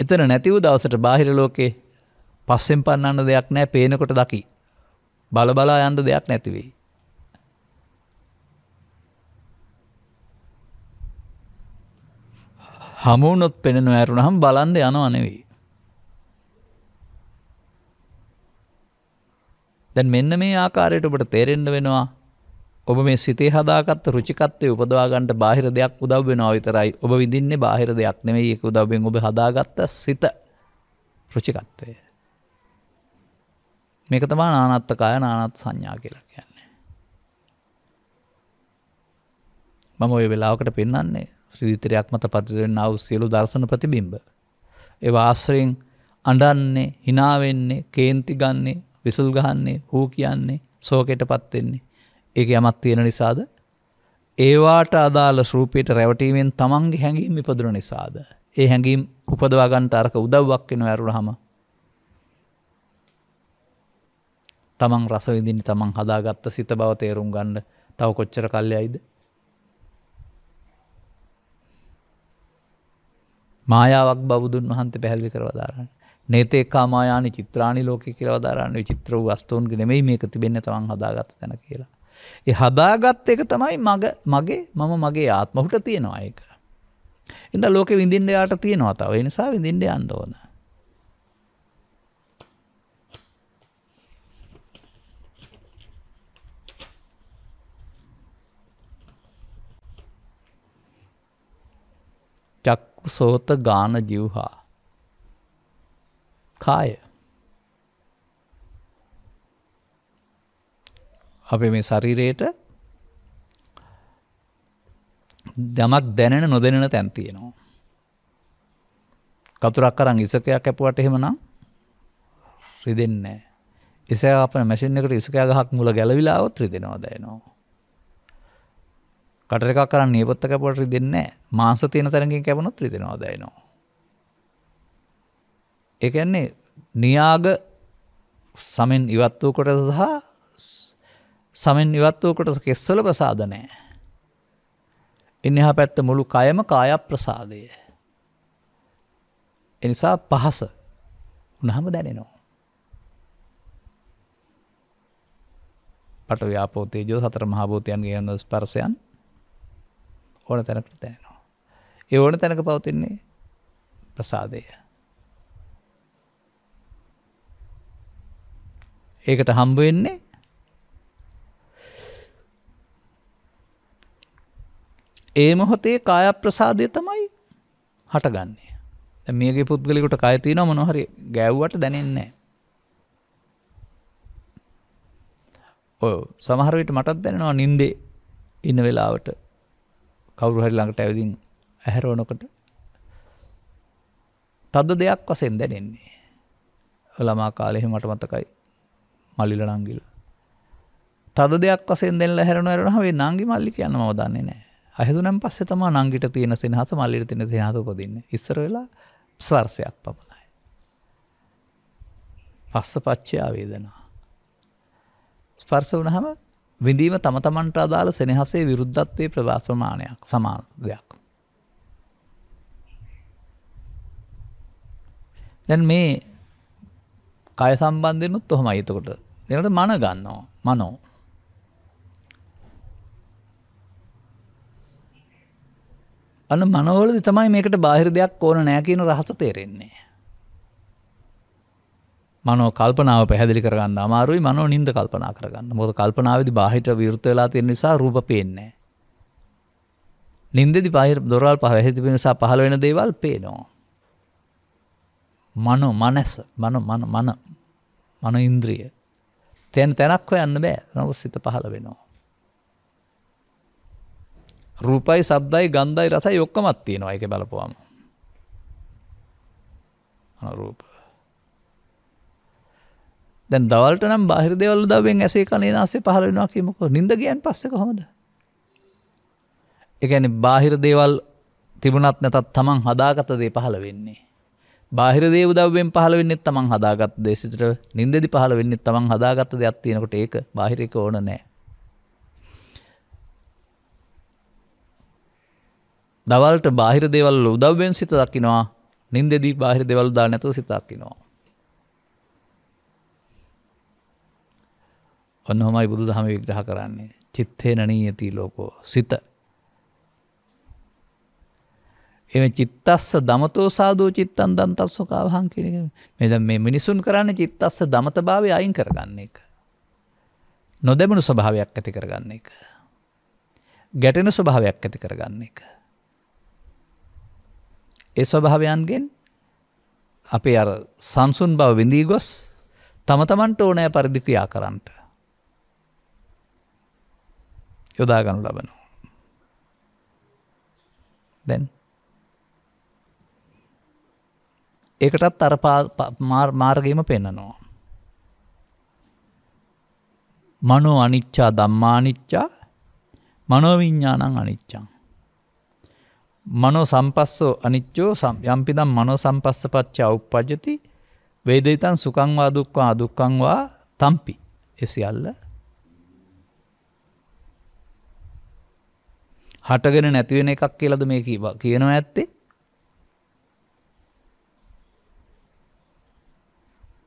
එතන නැතිව දවසට බාහිර ලෝකේ පස්සෙන් පන්නන්න දෙයක් නෑ පේනකොට දකි. බලබලා යන්ද දෙයක් නැතිවෙයි. හමුවනොත් පෙනෙන ඇරුණ හම් බලන්ඩ යන අනෙවෙයි. දැන් මෙන්න මේ ආකාරයට ඔබට තේරෙන්ඩ වෙනවා ඔබ මේ සිතේ හදාකත් රුචිකත්වය උපදවාගන්ට බාහිර දෙයක් උදව් වෙනවා විතරයි ඔබ විදින්නේ බාහිර දෙයක් නෙවෙයි ඒක උදවෙන් ඔබ හදාගත්ත සිත රුචිකත්වය. මේක තමා නානත්තකාය නානත් සංඥා කියලා කියන්නේ. මම ඔය වෙලාවකට පෙන්න්නේ ශ්‍රීතරයක් මත පතිරෙන් අව සියලු දර්ශන ප්‍රතිබිම්බ. ඒ ආශ්‍රයෙන් අඩන්නේ හිනාවෙන්නේ කේන්ති ගන්නේ විසුල් ගහන්නේ හූ කියන්නේ සෝකෙට පත්වෙන්නේ. ඒක යමත් තියෙන නිසාද. ඒවාට අදාළ ශරූපයට රැවටීමෙන් තමන්ගේ හැඟීම් ඉපදුර නිසාද. ඒ හැඟීම් උපදවාගන්ට අරක උදව්වක් වෙන ඇරුණ හම තමන් රස විඳින්න තමන් හදාගත්ත සිත බව තේරුම් ගන්න තව කොච්චර කල්යයිද මායාවක් බෞදුන් වහන්සේ පැහැදිලි කරව දාරන්න නේතේ කාමායානි චිත්‍රාණි ලෝකෙ කියලා වදාරන්න විචිත්‍ර වූ වස්තුන්ගේ නෙමෙයි මේක තිබෙන්නේ තමන් හදාගත්ත තැන කියලා. ඒ හදාගත් එක තමයි මග මගේ මම මගේ ආත්මහුට තියෙනවා ඒක. ඉඳ ලෝකෙ විඳින්න යාට තියෙනවා තව. ඒ නිසා විඳින්න යන්න ඕන. චක්කු සෝත ගාන ජිව්හා කාය අපේ මේ ශරීරයට දමක් දැනෙන නොදැනෙන තැන් තියෙනවා. කතුරක් කරන් ඉසකයක් ඇපුවට එහෙමනම් රිදෙන්නේ නැහැ. ඉසකයක් අපේ මැෂින් එකට ඉසකයක් ගහක් මුල ගැලවිලාවත් රිදෙනවා දැනෙනවා. කටර එකක් කරන්න නියපොත්ත කැපුවට රිදෙන්නේ මාංශ තියෙන තරඟින් කැපුණොත් රිදෙනවා දැනෙනවා. ඒ කියන්නේ නියාග සමෙන් ඉවත් වූ කොටස සහ සමෙන් ඉවත් වූ කොටස කෙස්වල ප්‍රසාද නැහැ. එන්නහා පැත්ත මුළු කයම කාය ප්‍රසාදය. එනිසා පහස උනහම දැනෙනවා. පට ව්‍යාපෝතේජෝ සතර මහාභූතයන්ගේ යන ස්පර්ශයන් ඕන තැනකට දැනෙනවා. ඒ ඕන තැනක පවතින්නේ ප්‍රසාදය. ඒකට හම්බ වෙන්නේ ඒ මොහොතේ කාය ප්‍රසාදය තමයි හටගන්නේ. මේගේ පුද්ගලිකුට කය තියෙනවා මොනහරි ගෑව්වට දැනෙන්නේ ඔය සමහර විට මටත් දැනෙනවා නින්දේ ඉන්න වෙලාවට කවුරු හරි ළඟට ඇවිදින් ඇහැරවනකොට තද දෙයක් වශයෙන් දැනෙන්නේ. ළමා කාලේ මට මතකයි මල්ලිල නංගිල. තද දෙයක් වශයෙන් දැනලා හැරෙන හැරෙනවා මේ නංගි මල්ලි කියන්න මම දන්නේ නැහැ. අහදුනම් පස්සේ තමයි නංගිට තියෙන සෙනහස මල්ලිට තියෙන සෙනහස උපදින්නේ. ඉස්සර වෙලා ස්පර්ශයක් පමණයි. පස්ස පච්චය වේදනා. ස්පර්ශ වුණාම විඳීම තම තමන්ට අදාළ සෙනහසේ විරුද්ධත්වය ප්‍රවාස් ප්‍රමාණයක් සමාන දෙයක්. දැන් මේ කය සම්බන්ධයනුත් ඔහොම අයිතකොට දෙනට මන ගන්නවා මනෝ. අන්න මනවලද තමයි මේකට බාහිර දෙයක් ඕන නෑ කියන රහස තේරෙන්නේ. මනෝ කල්පනාව පැහැදිලි කරගන්න අමාරුයි මනෝ නින්ද කල්පනා කරගන්න මොද කල්පනාවදි බාහිට විෘත වෙලා තියෙන නිසා රූප පේන්නේ. නින්දෙදි බාහිර දොරල් පහහිතිබ නිසා පහළ වෙන දේවල් පේනවා. මනෝ මනැස මන මන මන ඉන්ද්‍රිය තැන් තැනක් හොයන්න බෑ නව සිත පහළ වෙනවා. රූපයි සබ්දයි ගන්ධයි රසයි ඔක්කමත් තියෙනවා එක බලපුවම. රූප දැන් දවල්ට නම් බාහිර දේවල් උදව්වෙන් ඇසේ කනේ නාසේ පහළ වෙනවා කියමුකෝ නිින්ද ගියන් පස්සේ කොහොමද ඒ කියන්නේ බාහිර දේවල් තිබුණත් නැතත් තමන් හදාගත දේ පහළ වෙන්නේ බාහිර දේ උදව්වෙන් පහළ වෙන්නේ තමන් හදාගත් දේ සිතට නිින්දෙදි පහළ වෙන්නේ තමන් හදාගත් දෙයක් තියෙනකොට ඒක බාහිර එක ඕන නැහැ. දවල්ට බාහිර දේවල් උදව්වෙන් සිත දකින්නවා නිින්දෙදි බාහිර දේවල් දාන්න නැතුව සිත දකින්නවා. ඔන්න හොමයි බුදුදහම විග්‍රහ කරන්නේ. චිත්තේන නීයති ලෝකෝ සිත. එම චිත්තස්ස දමතෝ සාදෝ චිත්තන් දන්තස්සකාවහන් කියන මේ දැන් මේ මිනිසුන් කරන්නේ චිත්තස්ස දමතභාවය අයින් කරගන්න එක. නොදැමුණු ස්වභාවයක් ඇති කරගන්න එක. ගැටෙන ස්වභාවයක් ඇති කරගන්න එක. ඒ ස්වභාවයන්ගෙන් අපේ අර සංසුන් බව විඳී ගොස් තම තමන්ට ඕනෑ පරිදි ක්‍රියා කරන්නට. යොදාගනු ලබනු. දැන් ඒකටත් අර මාර්ගයම පෙන්නනවා. මනෝ අනිච්චා දම්මානිච්චා මනෝවිඤ්ඥානං අනිච්චං. මනෝ සම්පස්සෝ අනිච්චෝ යම්පිදම් මනෝ සම්පස්ස පච්චා උප්පජති වේදේතන් සුකංවා දුක්වා අදුක්කංවා තම්පි එසිල්ල හටගෙන නැතිවෙන එකක් කියලද මේ කියනවා ඇත්තේ.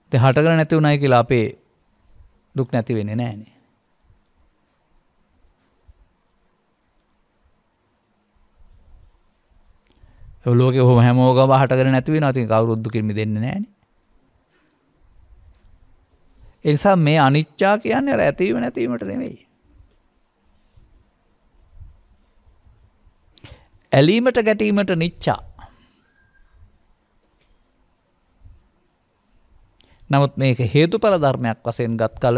තෙ හටගෙන නැති වුණයි කියලා අපේ දුක් නැති වෙන්නේ නෑනේ. ලෝක හොම හැමෝගම හටකර නැතිව නති කවුරුද්දු කිරමි දෙන්න නෑන. එනිසා මේ අනිච්චා කියන්න ඇතිව නැතිීමට නෙවෙයි. ඇලීමට ගැටීමට නිච්චා. නමුත් මේක හේතුඵල ධර්මයක් වශයෙන් ගත් කල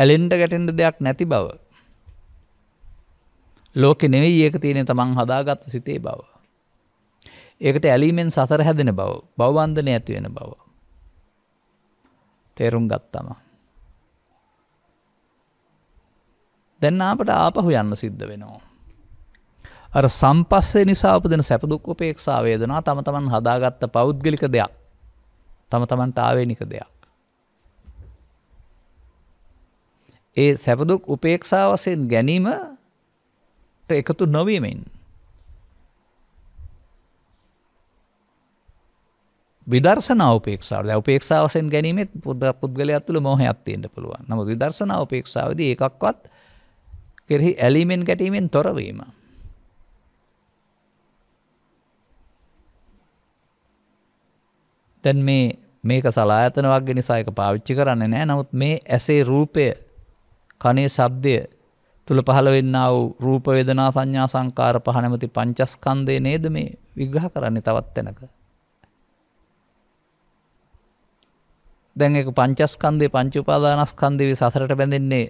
ඇලෙන්ට ගැටෙන්ට දෙයක් නැති බව. ලෝකෙ නෙවෙයි ඒක තියෙන තමන් හදාගත්තු සිතේ බව. ඒකට ඇලීමෙන් සසර හැදෙන බව, බවබන්ධනය ඇති වෙන බව. තේරුම් ගත්තම. දැන් අපට ආපහු යන්න සිද්ධ වෙනවා. අර සම්පස්සේ නිසා උපදින සැප දුක් උපේක්ෂා වේදනා තම තමන් හදාගත්ත පෞද්ගලික දෙයක්. තම තමන්ට ආවේනික දෙයක්. ඒ සැප දුක් උපේක්ෂා වශයෙන් ගැනීම එකතු නොවීමෙන් විදර්ශනා උපේක්ෂාව උපේක්ෂාවසෙන් ගැනීමත් පුද්ගලයා තුළ මොහයක් තියෙන්ට පුළුවන් නමුත් විදර්ශනා උපේක්ෂාවදී ඒකක්වත් කෙරෙහි ඇලීමෙන් ගැටීමෙන් තොරවීම. දැන් මේ මේක සලායතන වර්ග නිසා එක පාවිච්චි කරන්නේ නැහැ. නමුත් මේ ඇසේ රූපය, කනේ ශබ්දය තුල පහළ වෙන්නා වූ රූප වේදනා සංඥා සංකාර පහ නැමැති පංචස්කන්ධය නේද මේ විග්‍රහ කරන්නේ තවත් තැනක. දැන් ඒක පංචස්කන්ධේ පංච උපාදානස්කන්ධේ සසරට බැඳෙන්නේ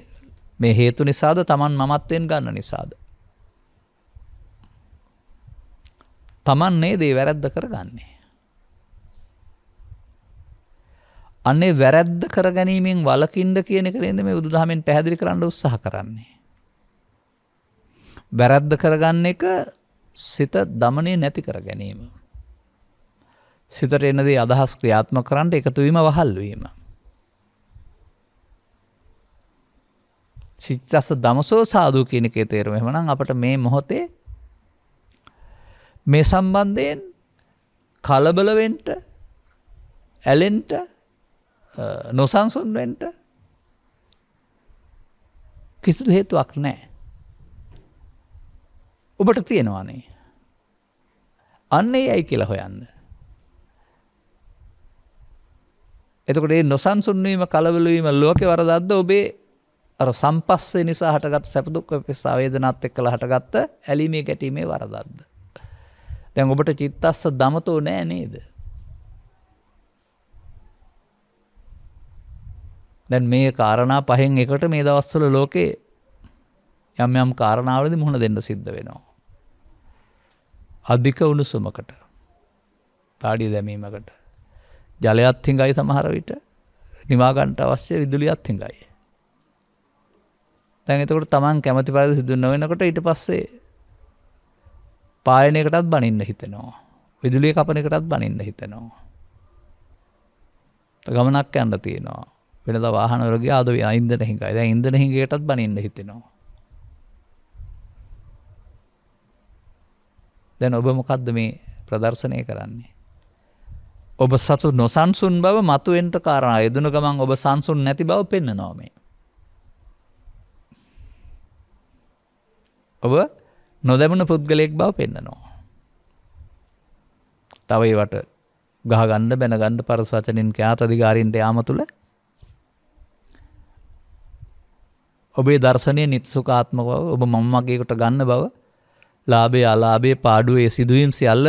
මේ හේතු නිසාද තමන් මමත්වෙන් ගන්න නිසාද. තමන් නේ දේ වැරැද්ද කරගන්නේ. අන්නේ වැරැද්ද කරගැනීමෙන් වලකින්ඩ කියන කරෙද මේ බුදුදහමෙන් පැහැදිලි කරන්න උත්සාහ කරන්නේ. වැරැද්ද කරගන්න එක සිත දමනය නැති කර ගැනීම. සිතට එනදී අදහස් ක්‍රියාත්ම කරන්නට එකතුවීම වහල්වීම. සිත්තස්ස දමසෝ සාධූ කියනකේ තේරුම එමනම් අපට මේ මොහොතේ මේ සම්බන්ධයෙන් කලබලවෙන්ට ඇලෙන්ට නොසන්සුන්වෙන්ට කිසිදු හේතුවක් නෑ. ඔබට තියෙනවානේ. අන්නේ ඇයි කියලා හොයන්න. එතකොට ඒ නොසන්සුන්වීම කලබලවීම ලෝකෙ වරදක්ද ඔබේ අර සම්පස්සේ නිසා හටගත් සැප දුක් උපේක්ෂා වේදනාත් එක්කලා හටගත්ත ඇලීමේ ගැටීමේ වරදක්ද දැන් ඔබට චිත්තස්ස දමතෝ නෑ නේද දැන් මේ කාරණා පහෙන් එකට මේ දවස්වල ලෝකේ යම් යම් කාරණාවලදී මුහුණ දෙන්න සිද්ධ වෙනවා අධික උණුසුමකට පාඩිය දැමීමකට ජලයත් හිඟයි සමහර විට නිවා ගන්නට අවශ්‍ය විදුලියත් හිඟයි දැන් එතකොට තමන් කැමති පරිදි සිදු නොවෙනකොට ඊට පස්සේ පාලනයකටත් බනින්න හිතෙනවා. විදුලිය කපනකටත් බනින්න හිතෙනවා. ගමනක් ඇන්න තියෙනවා. වෙනද වාහනවරගේ අද අයින්දන හිඟයි ද ඉදන හිඟටත් බනින්න හිතෙනවා. දැන් ඔබ මොකක්ද මේ ප්‍රදර්ශනය කරන්නේ. ඔබ සතු නොසන්සුන් බව මතුවෙන්ට කාරණ යදන ගමන් ඔබ සංසුන් නැති බව පෙන්න්න නොමේ. ඔබ නොදැමන පුද්ගලයෙක් බව පෙන්න්නනවා. තවයිවට ගහගණ්ඩ බැනගණ්ඩ පරස්වචනින් ක්‍යාතධිකාරීන්ට යාම තුළ ඔබේ දර්ශනය නිත්සුකාත්මකව ඔබ මංමගේකට ගන්න බව ලාබේ අලාබේ පාඩුවේ සිදුවීම් සියල්ල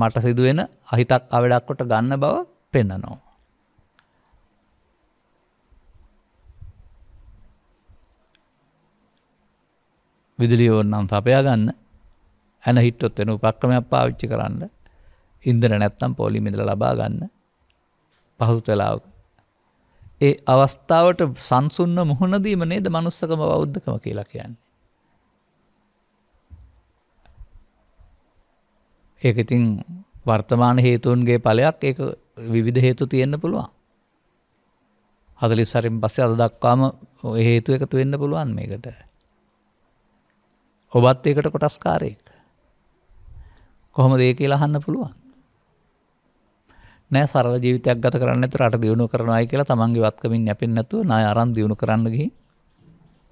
මට සිදුවෙන අහිතක් අවඩක්කොට ගන්න බව පෙන්න්නනවා. විදුලිය ඕන්නම් සපයා ගන්න ඇන හිට්ටොත් වෙන උපක්‍රමයක් පාවිච්චි කරන්න ඉන්දර නැත්තම් පොලිමිදල ලබා ගන්න පහසු වෙලාවක. ඒ අවස්ථාවට සංසුන්න මුහුණදීම නේද මනුස්සකම බෞද්ධකම කියලා කියන්නේ. ඒක ඉතින් වර්තමාන හේතුන්ගේ පලයක් ඒ විවිධ හේතු තියෙන්න්න පුළුවන්. හදලි සරින් පස්සේ අද දක්වාම හේතු එකතු වෙන්න පුළුවන් මේකට. ඔබත් ඒකට කොටස්කාරයෙක්. කොහොම දේ කියලා අහන්න පුළුවන්. නෑ සරල ජීවිතයක් ගත කරන්න ඇත රට දියුණු කරනවායි කියලා තමන්ගේ වත්කමින් යැපෙන් නැතුව නාය අරන් දියුණු කරන්න ගිහින්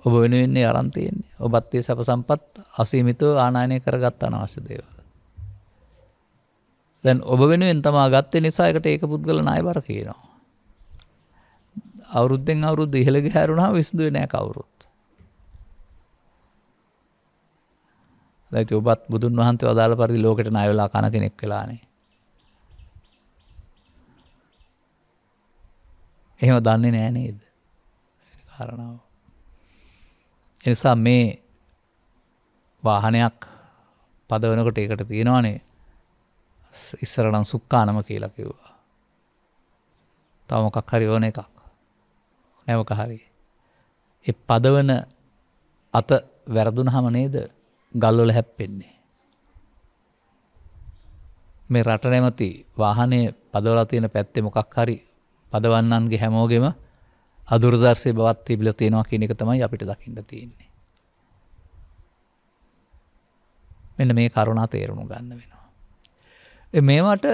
ඔබ වෙනුවෙන්නේ අරන් තියෙන්නේ. ඔබත් ඒ සැප සම්පත් අසීමිතව ආනයනය කරගත් අනවශ්‍ය දේවල්. දැන් ඔබ වෙනුවෙන් තමා ගත්තේ නිසා එකට ඒක පුද්ගල ණය බර කියනවා. අවුරුද්දෙන් අවුරුද්ද ඉහළ ගෑරුණා විසඳුවේ නෑ කවුරුත්. ඇති ඔබත් බුදුන් වහන්සේ වදාළ පරදි ලෝකට නයවලා කන කෙනෙක් කලානේ. එහෙම දන්නේ නෑනේද කාරණාව. එනිසා මේ වාහනයක් පදවනකොට ඒකට තියෙනවානේ ඉස්සරනම් සුක්කානම කියලා කිව්වා. තවමොකක් හරි ඕන එකක් නැවක හරි. එ පදවන අත වැරදුන හම නේද ගල්ලොල හැප්පෙන්නේ. මේ රට නැමති වාහනේ පදවලා තියෙන පැත්තේ මොකක් හරි පදවන්නන්ගේ හැමෝගෙම අදුරදර්ශය බවත් තිබිල තියෙනවා කියන එක තමයි අපිට දකිට තියෙන්නේ. මෙන්න මේ කරුණා තේරුණු ගන්න වෙනවා. මේවට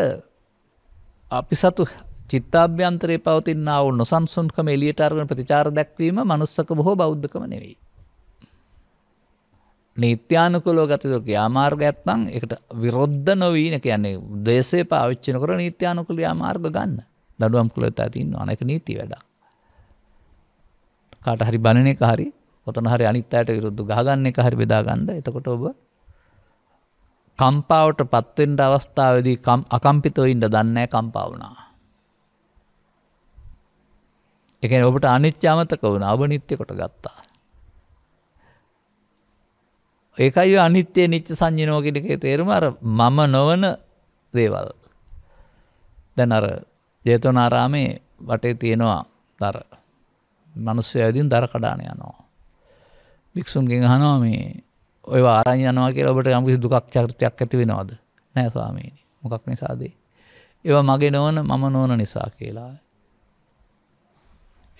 අපි සතු චිත්තාභ්‍යන්තරය පවතින්න වු නොසන්සුන්කම එලියට අරගෙන ප්‍රතිචාර දැක්වීම මනුස්සක බොහෝ බෞද්ධකම නෙවෙයි. නීත්‍යානුකූලව ගත යුතු ක්‍රියාමාර්ගයක් නම් ඒකට විරුද්ධ නොවී නේ කියන්නේ දේශේ පාවිච්චි නොකර නීත්‍යානුකූල ක්‍රියාමාර්ග ගන්න. දඩුවම් කුලතා තියෙනවා. ඒක නීති වැඩක්. කාට හරි බණන එක හරි ඔතන හරි අනිත් අයට විරුද්ධ ගහගන්න එක හරි බෙදා ගන්න. එතකොට ඔබ කම්පාවට පත් වෙන්න අවස්ථාවේදී අකම්පිතව ඉන්න දන්නේ නැහැ කම්පා වුණා. ඒ කියන්නේ ඔබට අනිත්‍ය අමතක වුණා. ඔබ නිත්‍ය කොට ගත්තා. ඒකයි අනිත්‍යය නිච්ච සංජිනෝ කෙනකේ තේරුම අර මම නොවන දේවල්. දැන් අර ජේතවනාරාමේ වටේ තියෙනවා දර මනුස්සය ඇදින් දර කඩාන යනවා. භික්‍ෂුන්ගෙන් හනවා මේ ඔය ආරං යනවා කියලා ඔබට යම්කිසි දුකක් චරිතයක් ඇති වෙනවාද නෑ ස්වාමීනි මොකක් නිසාදේ. ඒවා මගේ නොවන මම නොවන නිසා කියලා.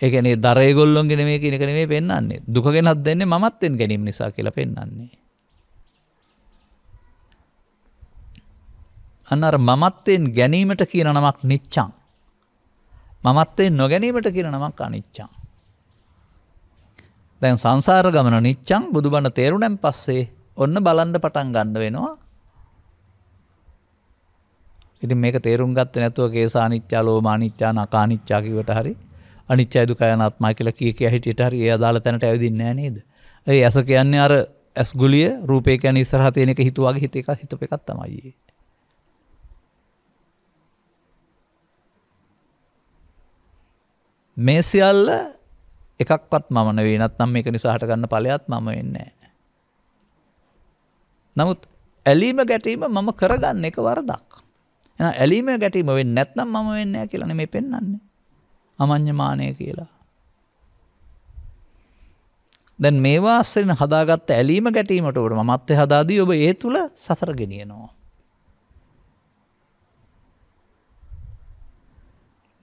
ඒකනේ දරයගොල්ලොන්ගෙන මේ කෙනෙකන මේ පෙන්න්නේ දුකගෙනත් දෙන්නේ මත්වෙන් ගැනීම නිසා කියලා පෙන්න්නේ. අන්නර මමත්වයෙන් ගැනීමට කියන නමක් නිච්චං. මමත්වයෙන් නොගැනීමට කියන නමක් අනිච්චං. දැන් සංසාර ගමන නිච්චං බුදුබණ තේරුණැම් පස්සේ ඔන්න බලන්ඩ පටන් ගණ්ඩ වෙනවා. ඉතින් මේක තේරුම් ගත්ත නැතුව කේසා නිච්චා ලෝම අනිච්චා නකානිච්චාකිවට හරි අනිච්චා දුකය නත්මා කියලා කිය කිය හිටියට හරි ඒ අදාළ තැනට ඇවිදින්නේ නෑ නේද. ඒ ඇස කියන්නේ අර ඇස්ගුලිය රූපේකැන ඉස්සරහ තියෙනක හිතුවාගේ හිත එක හිතප එකක් තමයියේ. මේ සියල්ල එකක්වත් මමන වේ නත්නම් මේක නිසා හටගන්න ඵලයක් මම වෙන්නේ නමුත් ඇලීම ගැටීම මම කරගන්න එක වරදක්. එහෙනම් ඇලීම ගැටීම වෙන්නේ නැත්නම් මම වෙන්නේ නැහැ කියලා නෙමෙයි පෙන්වන්නේ. අමඤ්ඤමානය කියලා. දැන් මේවා අස්සරින් හදාගත්ත ඇලීම ගැටීමට උඩ මමත්ය හදාදී ඔබ ඒ තුල සසර ගෙනියනවා.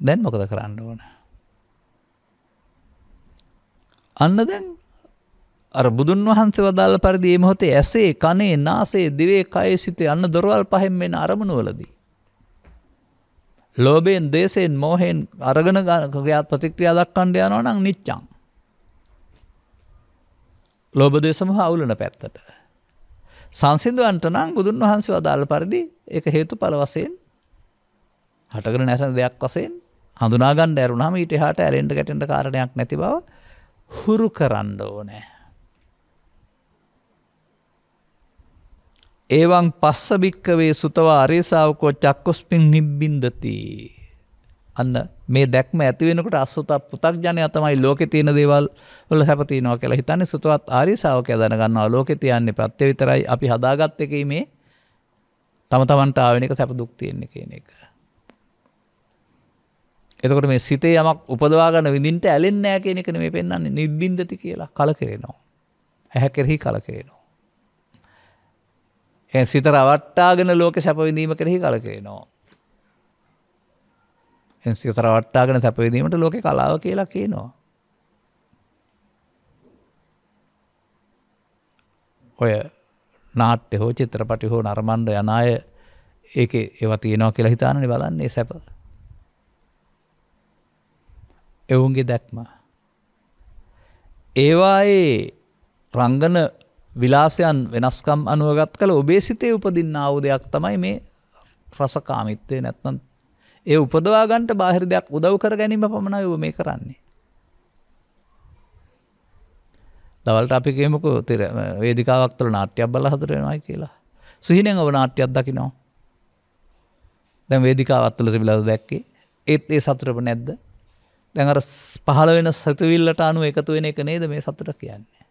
දැන් මොකද කරන්න ඕනේ? අන්න දැන් අර බුදුන් වහන්සේ වදාළ පරිදි මේ මොහොතේ ඇසේ කනේ නාසයේ දිවේ කයේ සිතේ අන්න දොරවල් පහෙන් මෙන අරමුණු වලදී ලෝභයෙන් දේශයෙන් මෝහයෙන් අරගෙන ක්‍රියා ප්‍රතික්‍රියා දක්වන්න යනවා නම් නිච්චං ලෝභ දේශ මොහ අවුලන පැත්තට සංසිඳවන්ට නම් බුදුන් වහන්සේ වදාළ පරිදි ඒක හේතුඵල වශයෙන් හටගෙන නැසෙන දෙයක් වශයෙන් හඳුනා ගන්න ඇරුණාම ඊට එහාට ඇලෙන්න ගැටෙන්න කාරණයක් නැති බව හුරු කරන්න ඕනෑ. ඒවන් පස්ස භික්කවේ සුතවා අරේසාාවකෝ චක්කොස්පින් නිබ්බින්දති. අන්න මේ දැක්ම ඇතිවෙනකට අස්සුත පුතක් ජන අතමයි ලෝක තියෙන දේවල් වල හැපතිනවා කියලා හිතන්නේ සුතුවත් ආරිසාාවක දැනගන්නවා ලෝක තියන්නේ ප්‍රත්‍ය විතරයි අපි හදාගත්ත එකීමේ තම තමන්ට ආවෙනක සැපදුක් තියෙන්නේ කියන එක. එතකොට මේ සිතේ යමක් උපදවාගන්න විඳින්ට ඇලෙන් නෑ කියෙනෙක මේ පෙන්න්නේ නිබ්බින්දති කියලා කල කරෙනවා. ඇහැ කෙරෙහි කල කරෙනවා. එ සිත රවට්ටාගෙන ලෝක සැපවිඳීම කෙරෙහි කල කරෙනවා. එ සිත රවට්ටාගෙන සැපවිදීමට ලෝක කලාව කියලා කියනවා. ඔය නාට්‍ය හෝ චිත්‍රපටි හෝ නර්මණ්ඩ යනාය ඒක ඒව තියෙනවා කියලා හිතානනි බලන්නේ සැප. එවුන්ගේ දැක්ම. ඒවායේ රංගන විලාසයන් වෙනස්කම් අනුවගත් කළ ඔබේ සිතේ උපදින්න ආව දෙයක් තමයි මේ රසකාමිත්වය නැත්නම් ඒ උපදවාගන්ට බාහිර දෙයක් උදව් කර ගැනීම පමණයි ඔබ මේ කරන්නේ. දවල්ට අපි කියමුකෝ තිර වේදිකාවක් තුළ නාට්‍යයක් බල හදරෙනවයි කියලා. සිහිනෙන් ඔබ නාට්‍යයක් දකිනවා. දැන් වේදිකාවත් තුළ තිබිලාද දැක්කේ. ඒත් ඒ සතුටට නැද්ද? දැන් අර පහළ වෙන සතුවිල්ලට අනුව එකතු වෙන එක නේද මේ සතුට කියන්නේ.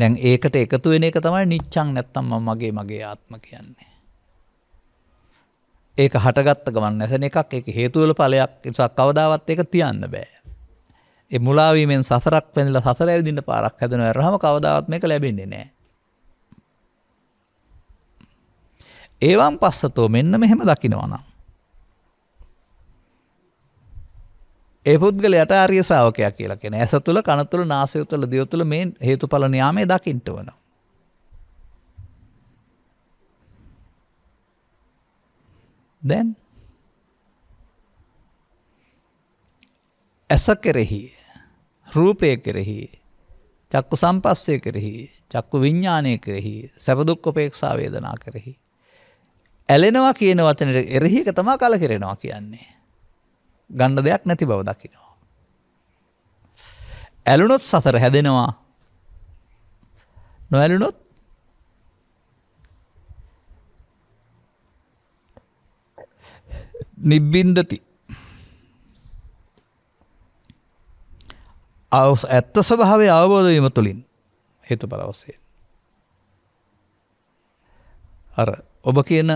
දැන් ඒකට එකතු වෙන එක තමයි නිච්චං නැත්තම් මම මගේ මගේ ආත්ම කියන්නේ. ඒක හටගත්ත ගමන් නැසෙන එකක් ඒක හේතු වල ඵලයක් නිසා කවදාවත් ඒක තියන්න බෑ. ඒ මුලාවීමෙන් සසරක් පැනලා සසර ඇවිදින්න පාරක් හැදෙනවා. රහම කවදාවත් මේක ලැබෙන්නේ නැහැ. ඒවම් පස්සතෝ මෙන්න මෙහෙම දකිනවනම්. ඒ පුද්ගලයට ආර්ය ශාවකයා කියලා කියන ඇස තුළ කන තුළ නාසය තුළ දිව තුළ මේ හේතුඵල න්‍යාමයේ දකින්න වෙනවා. දැන් ඇස කෙරෙහි රූපය කෙරෙහි චක්කු සම්පස්සය කෙරෙහි චක්කු විඤ්ඥානය කෙරෙහි සැපදුක්කොපේක්ෂා වේදනා කෙරෙහි ඇලෙනවා කියන වචනට එරෙහි එක තමා කල කෙරෙනවා කියන්නේ. ගණ්ඩ දෙයක් නැති බව දකිනවා. ඇලුනොත් සසර හැදෙනවා නොඇලුනොත් නිබ්බින්දති අවස් ඇත්ත ස්වභාවේ අවබෝධවීම තුළින් හේතු පරවසේ. අර ඔබ කියන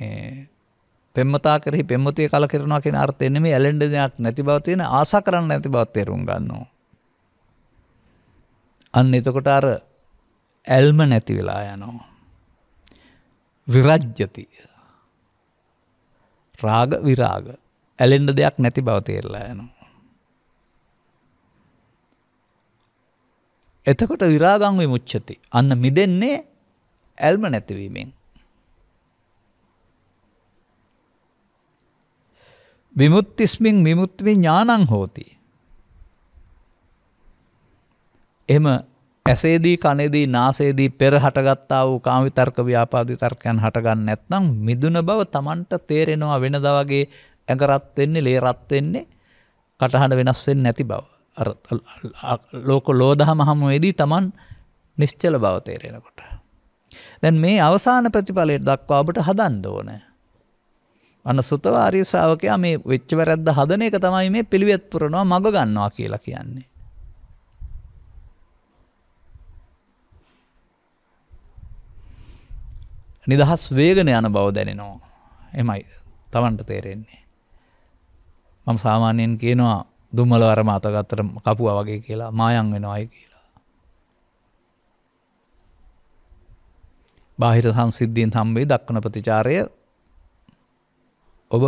මේ පෙම්මතා කරෙහි පෙම්මතිය කල කරනවා කියන අර්ථය නෙමෙයි ඇලෙන්ඩනයක් නැති බව තියෙන ආසා කරන්න නැති බව තේරුම් ගන්නවා. අන්න එතකොට අර ඇල්ම නැති වෙලා යනවා. විරජ්ජති. රාග විරාග ඇලෙන්ඩ දෙයක් නැති බව තේරලා යනවා. එතකොට විරාගං විමුච්චති. අන්න මිදෙන්නේ ඇල්ම නැතිවීමෙන්. විමුක්තිස්මින් විමුක්ති ඥානං හෝති. එම ඇසේදී කනේදී නාසේදී පෙර හටගත්තා වූ කාමිතර්ක ව්‍යාපාදී තර්කයන් හටගන්න නැත්නම් මිදුන බව Tamanට තේරෙනවා වෙනද වගේ ඇඟ රත් වෙන්නේ ලේ රත් වෙන්නේ කටහඬ වෙනස් වෙන්නේ නැති බව. අර ලෝක ලෝධහම හමු වෙදී Taman නිශ්චල බව තේරෙනකොට. දැන් මේ අවසාන ප්‍රතිඵලයට දක්වා ඔබට හදන්න ඕනේ. අන්න සුතවාරී ශ්‍රාවකයා මේ වෙච්ච වැරද්ද හදන එක තමයි මේ පිළිවෙත් පුරනවා මඟ ගන්නවා කියලා කියන්නේ. නිදහස් වේගන යන බව දැනෙනවා. එමයි තමන්ට තේරෙන්නේ. මම සාමාන්‍යයෙන් කියනවා දුම්මල වරම අතගත්තර කපුවා වගේ කියලා මායන් වෙනවායි කියලා. බාහිර සංසිද්ධියෙන් හම්බේ දක්වන ප්‍රතිචාරය ඔබ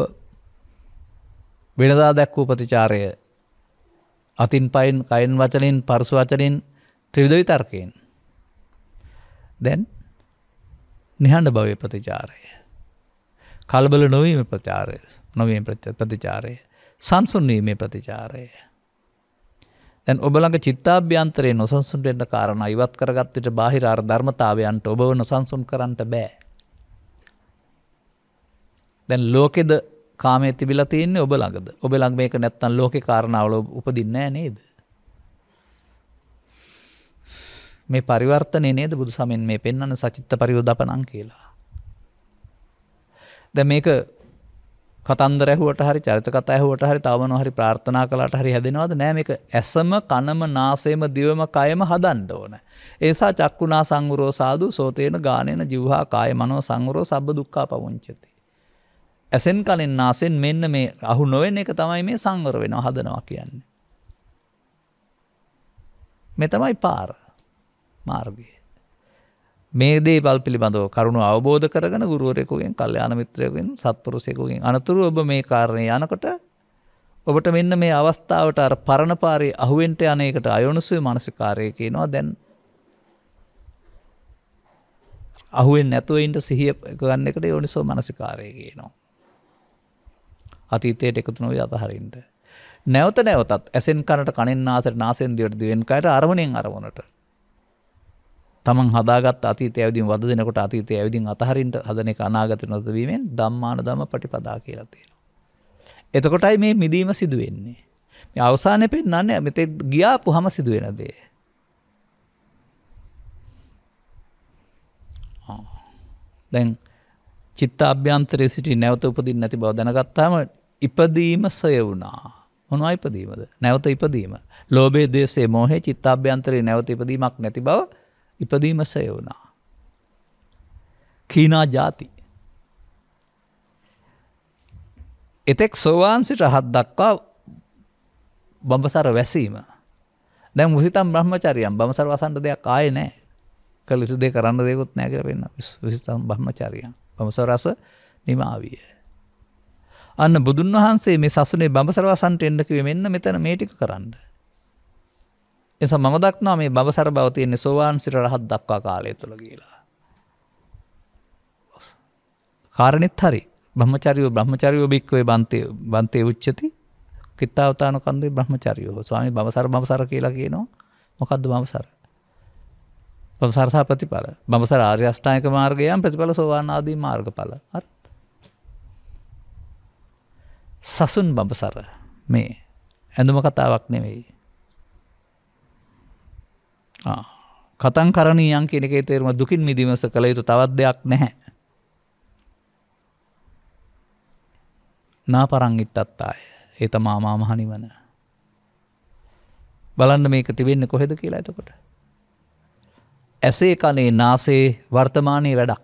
වෙනදා දැක්වූ ප්‍රතිචාරය අතින් පයින් කයින් වචනින් පරසු වචනින් ත්‍රවිධවි තර්කයෙන්. දැන් නිහඬ භවය ප්‍රතිචාරය. කල්බල නොවීම ප්‍රචාරය නොවීම ප්‍රතිචාරය. සංසුන්වීමේ ප්‍රතිචාරය. දැන් ඔබළඟ චිත්තාභ්‍යන්තරයේ නොසන්සුන්ට එන්න කාරණ ඉවත් කරගත්තට බාහිර අර ධර්මතාවයන්ට ඔබව නොසන්සුන් කරන්නට බෑ. දැන් ලෝකෙද කාමය තිබිලා තියෙන්නේ ඔබ ළඟද ඔබ ළඟ මේක නැත්තම් ලෝකේ කාරණාවල උපදින්නේ නැහැ නේද මේ පරිවර්තනය නේද බුදු සමෙන් මේ පෙන්වන සචිත්ත පරියෝදපනං කියලා දැන් මේක කතන්දර ඇහුවට හරි චරිත කතා ඇහුවට හරි තව මොනවා හරි ප්‍රාර්ථනා කළාට හරි හැදෙනවද නෑ මේක ඇසම කනම නාසයම දිවම කයම හදන්න ඕන ඒසා චක්කුණා සංගුරෝ සාදු සෝතේන ගානේන ජීවහා කාය මනෝ සංගුරෝ සබ්බ දුක්ඛා පවුංචති ඇසෙන් කලින් නාසෙන් මෙන්න මේ අහු නොවෙන එක තමයි මේ සංවර වෙනවා හදනවා කියන්නේ. මෙ තමයි පාර මාර්ගය. මේ දේපල් පිළිබඳව කරුණු අවබෝධ කරගෙන ගුරුවරෙකුගෙන් කල්යාණ මිත්‍රයෙකුගෙන් සත්පුරුෂයෙකුගෙන් අනතුරු ඔබ මේ කාරණේ යනකොට ඔබට මෙන්න මේ අවස්ථාවට අර පරණ පාරේ අහුවෙන්ට යන එකට අයොනසුවේ මානසිකාරය කියනවා දැන් අහුවෙන් නැතුව ඉන්න සිහිය ගන්න එකට යෝනිසෝ මානසිකාරය කියනවා අතීතයට එකතු නොවී අතහරින්ට. නැවත නැවතත් ඇසෙන් කරට කණෙන් නාසට නාසෙන් දිවට දිවෙන් කයට අරමුණෙන් අරමුණට. තමන් හදාගත් අතීතය ඇවිදින් වද දෙනකොට අතීතය ඇවිදින් අතහරින්ට හදන එක අනාගත නොදවීමෙන් ධම්මාන දම පටිපදා කියලා තියෙනවා. එතකොටයි මේ මිදීම සිදුවෙන්නේ. මේ අවසානය පෙන්වන්නේ මෙතෙක් ගියාපු හම සිදුවෙන දේ. දැන් චිත්ත අභ්‍යන්තරයේ සිටි නැවත උපදින්න නැති බව දැනගත්තාම ඉපදීම සය වුණා. මොනවා ඉපදීමද? නැවත ඉපදීම. ලෝභයේ, දේශයේ, මෝහයේ චිත්තාභ්‍යන්තරේ නැවත ඉපදීමක් නැති බව ඉපදීම සය වුණා. කීනා ಜಾති. එතෙක් සෝවාන් සිට රහත් දක්වා බඹසර වැසීම. දැන් මුසිතම් බ්‍රහ්මචාරියම් බඹසර වසන්න දෙයක් ආයේ නැහැ. කළ යුතු දේ කරන්න දෙයක්වත් නැහැ කියලා වෙන්න. විසිතම් බ්‍රහ්මචාරියම් බඹසර රස නිමාවිය. අන්න බුදුන් වහන්සේ මේ සසුනේ බඹසරවසන්ට එන්න කිව්වේ මෙන්න මෙතන මේ ටික කරන්න. එනිසා මම දක්නවා මේ බඹසර බව තියෙන්නේ සෝවාන් සිට රහත් දක්වා කාලය තුල කියලා. කාරණෙත් හරි. බ්‍රහ්මචාරියෝ බ්‍රහ්මචාරියෝ බික්කවේ බන්තේ බන්තේ උච්චති. කිත්තාවතාන කන්දේ බ්‍රහ්මචාරියෝ. ස්වාමී බඹසර බඹසර කියලා කියනවා. මොකද්ද බඹසර? බඹසර සහ ප්‍රතිඵල. බඹසර ආර්ය අෂ්ටාංගික මාර්ගයන් ප්‍රතිඵල සෝවාන් ආදී මාර්ගඵල. හරි. සසුන් බඹසර මේ ඇඳුම කතාවක් නෙවෙයි. කතන් කරණීයන් කෙනෙකේ තේරුම දුකින් මිදීමස කළ යුතු තවත් දෙයක් නැහැ. නා පරංගිත් අත්තාය ඒ තමා මාමහනිවන. බලන්න මේක තිබෙන්න කොහෙද කියලා එතකොට. ඇසේ කනේ නාසේ වර්තමානය වැඩක්.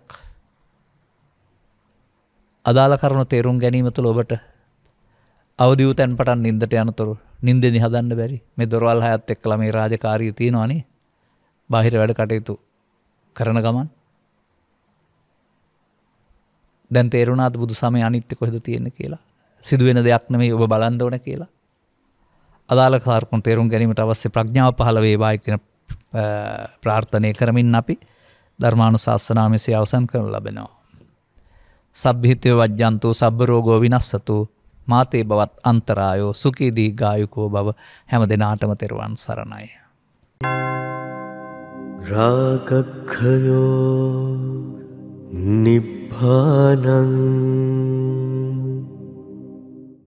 අදාළ කරුණු තේරුම් ගැනීම තුළ ඔබට අවදිව තැන් පටන් නින්දට යනතුරු නින්දෙනි හදන්න බැරි මේ දොරවල් හයත් එක්කලා මේ රාජකාරී තියෙනවානේ බාහිර වැඩ කටයුතු කරන ගමන් දැන් තේරුණාද බුදු සමය අනිත්‍ය කොහෙද තියෙන කියලා සිදුවෙන දෙයක් නෙමෙයි ඔබ බලන්න ඕන කියලා අදාළ කාර්කුන් තේරුම් ගැනීමට අවශ්‍ය ප්‍රඥාව පහළ වේවා කියන ප්‍රාර්ථනය කරමින් අපි ධර්මානුශාසනා මෙසේ අවසන් කරනු ලබනවා සබ්බිහිතය වජ්ජන්තු සබ්බ රෝගෝ විනස්සතු මාතේ බවත් අන්තරායෝ සුකීදී ගායුකෝ බව හැම දෙනාටම තෙරුවන් සරණයි. රාගක්හයෝ නිබ්භානං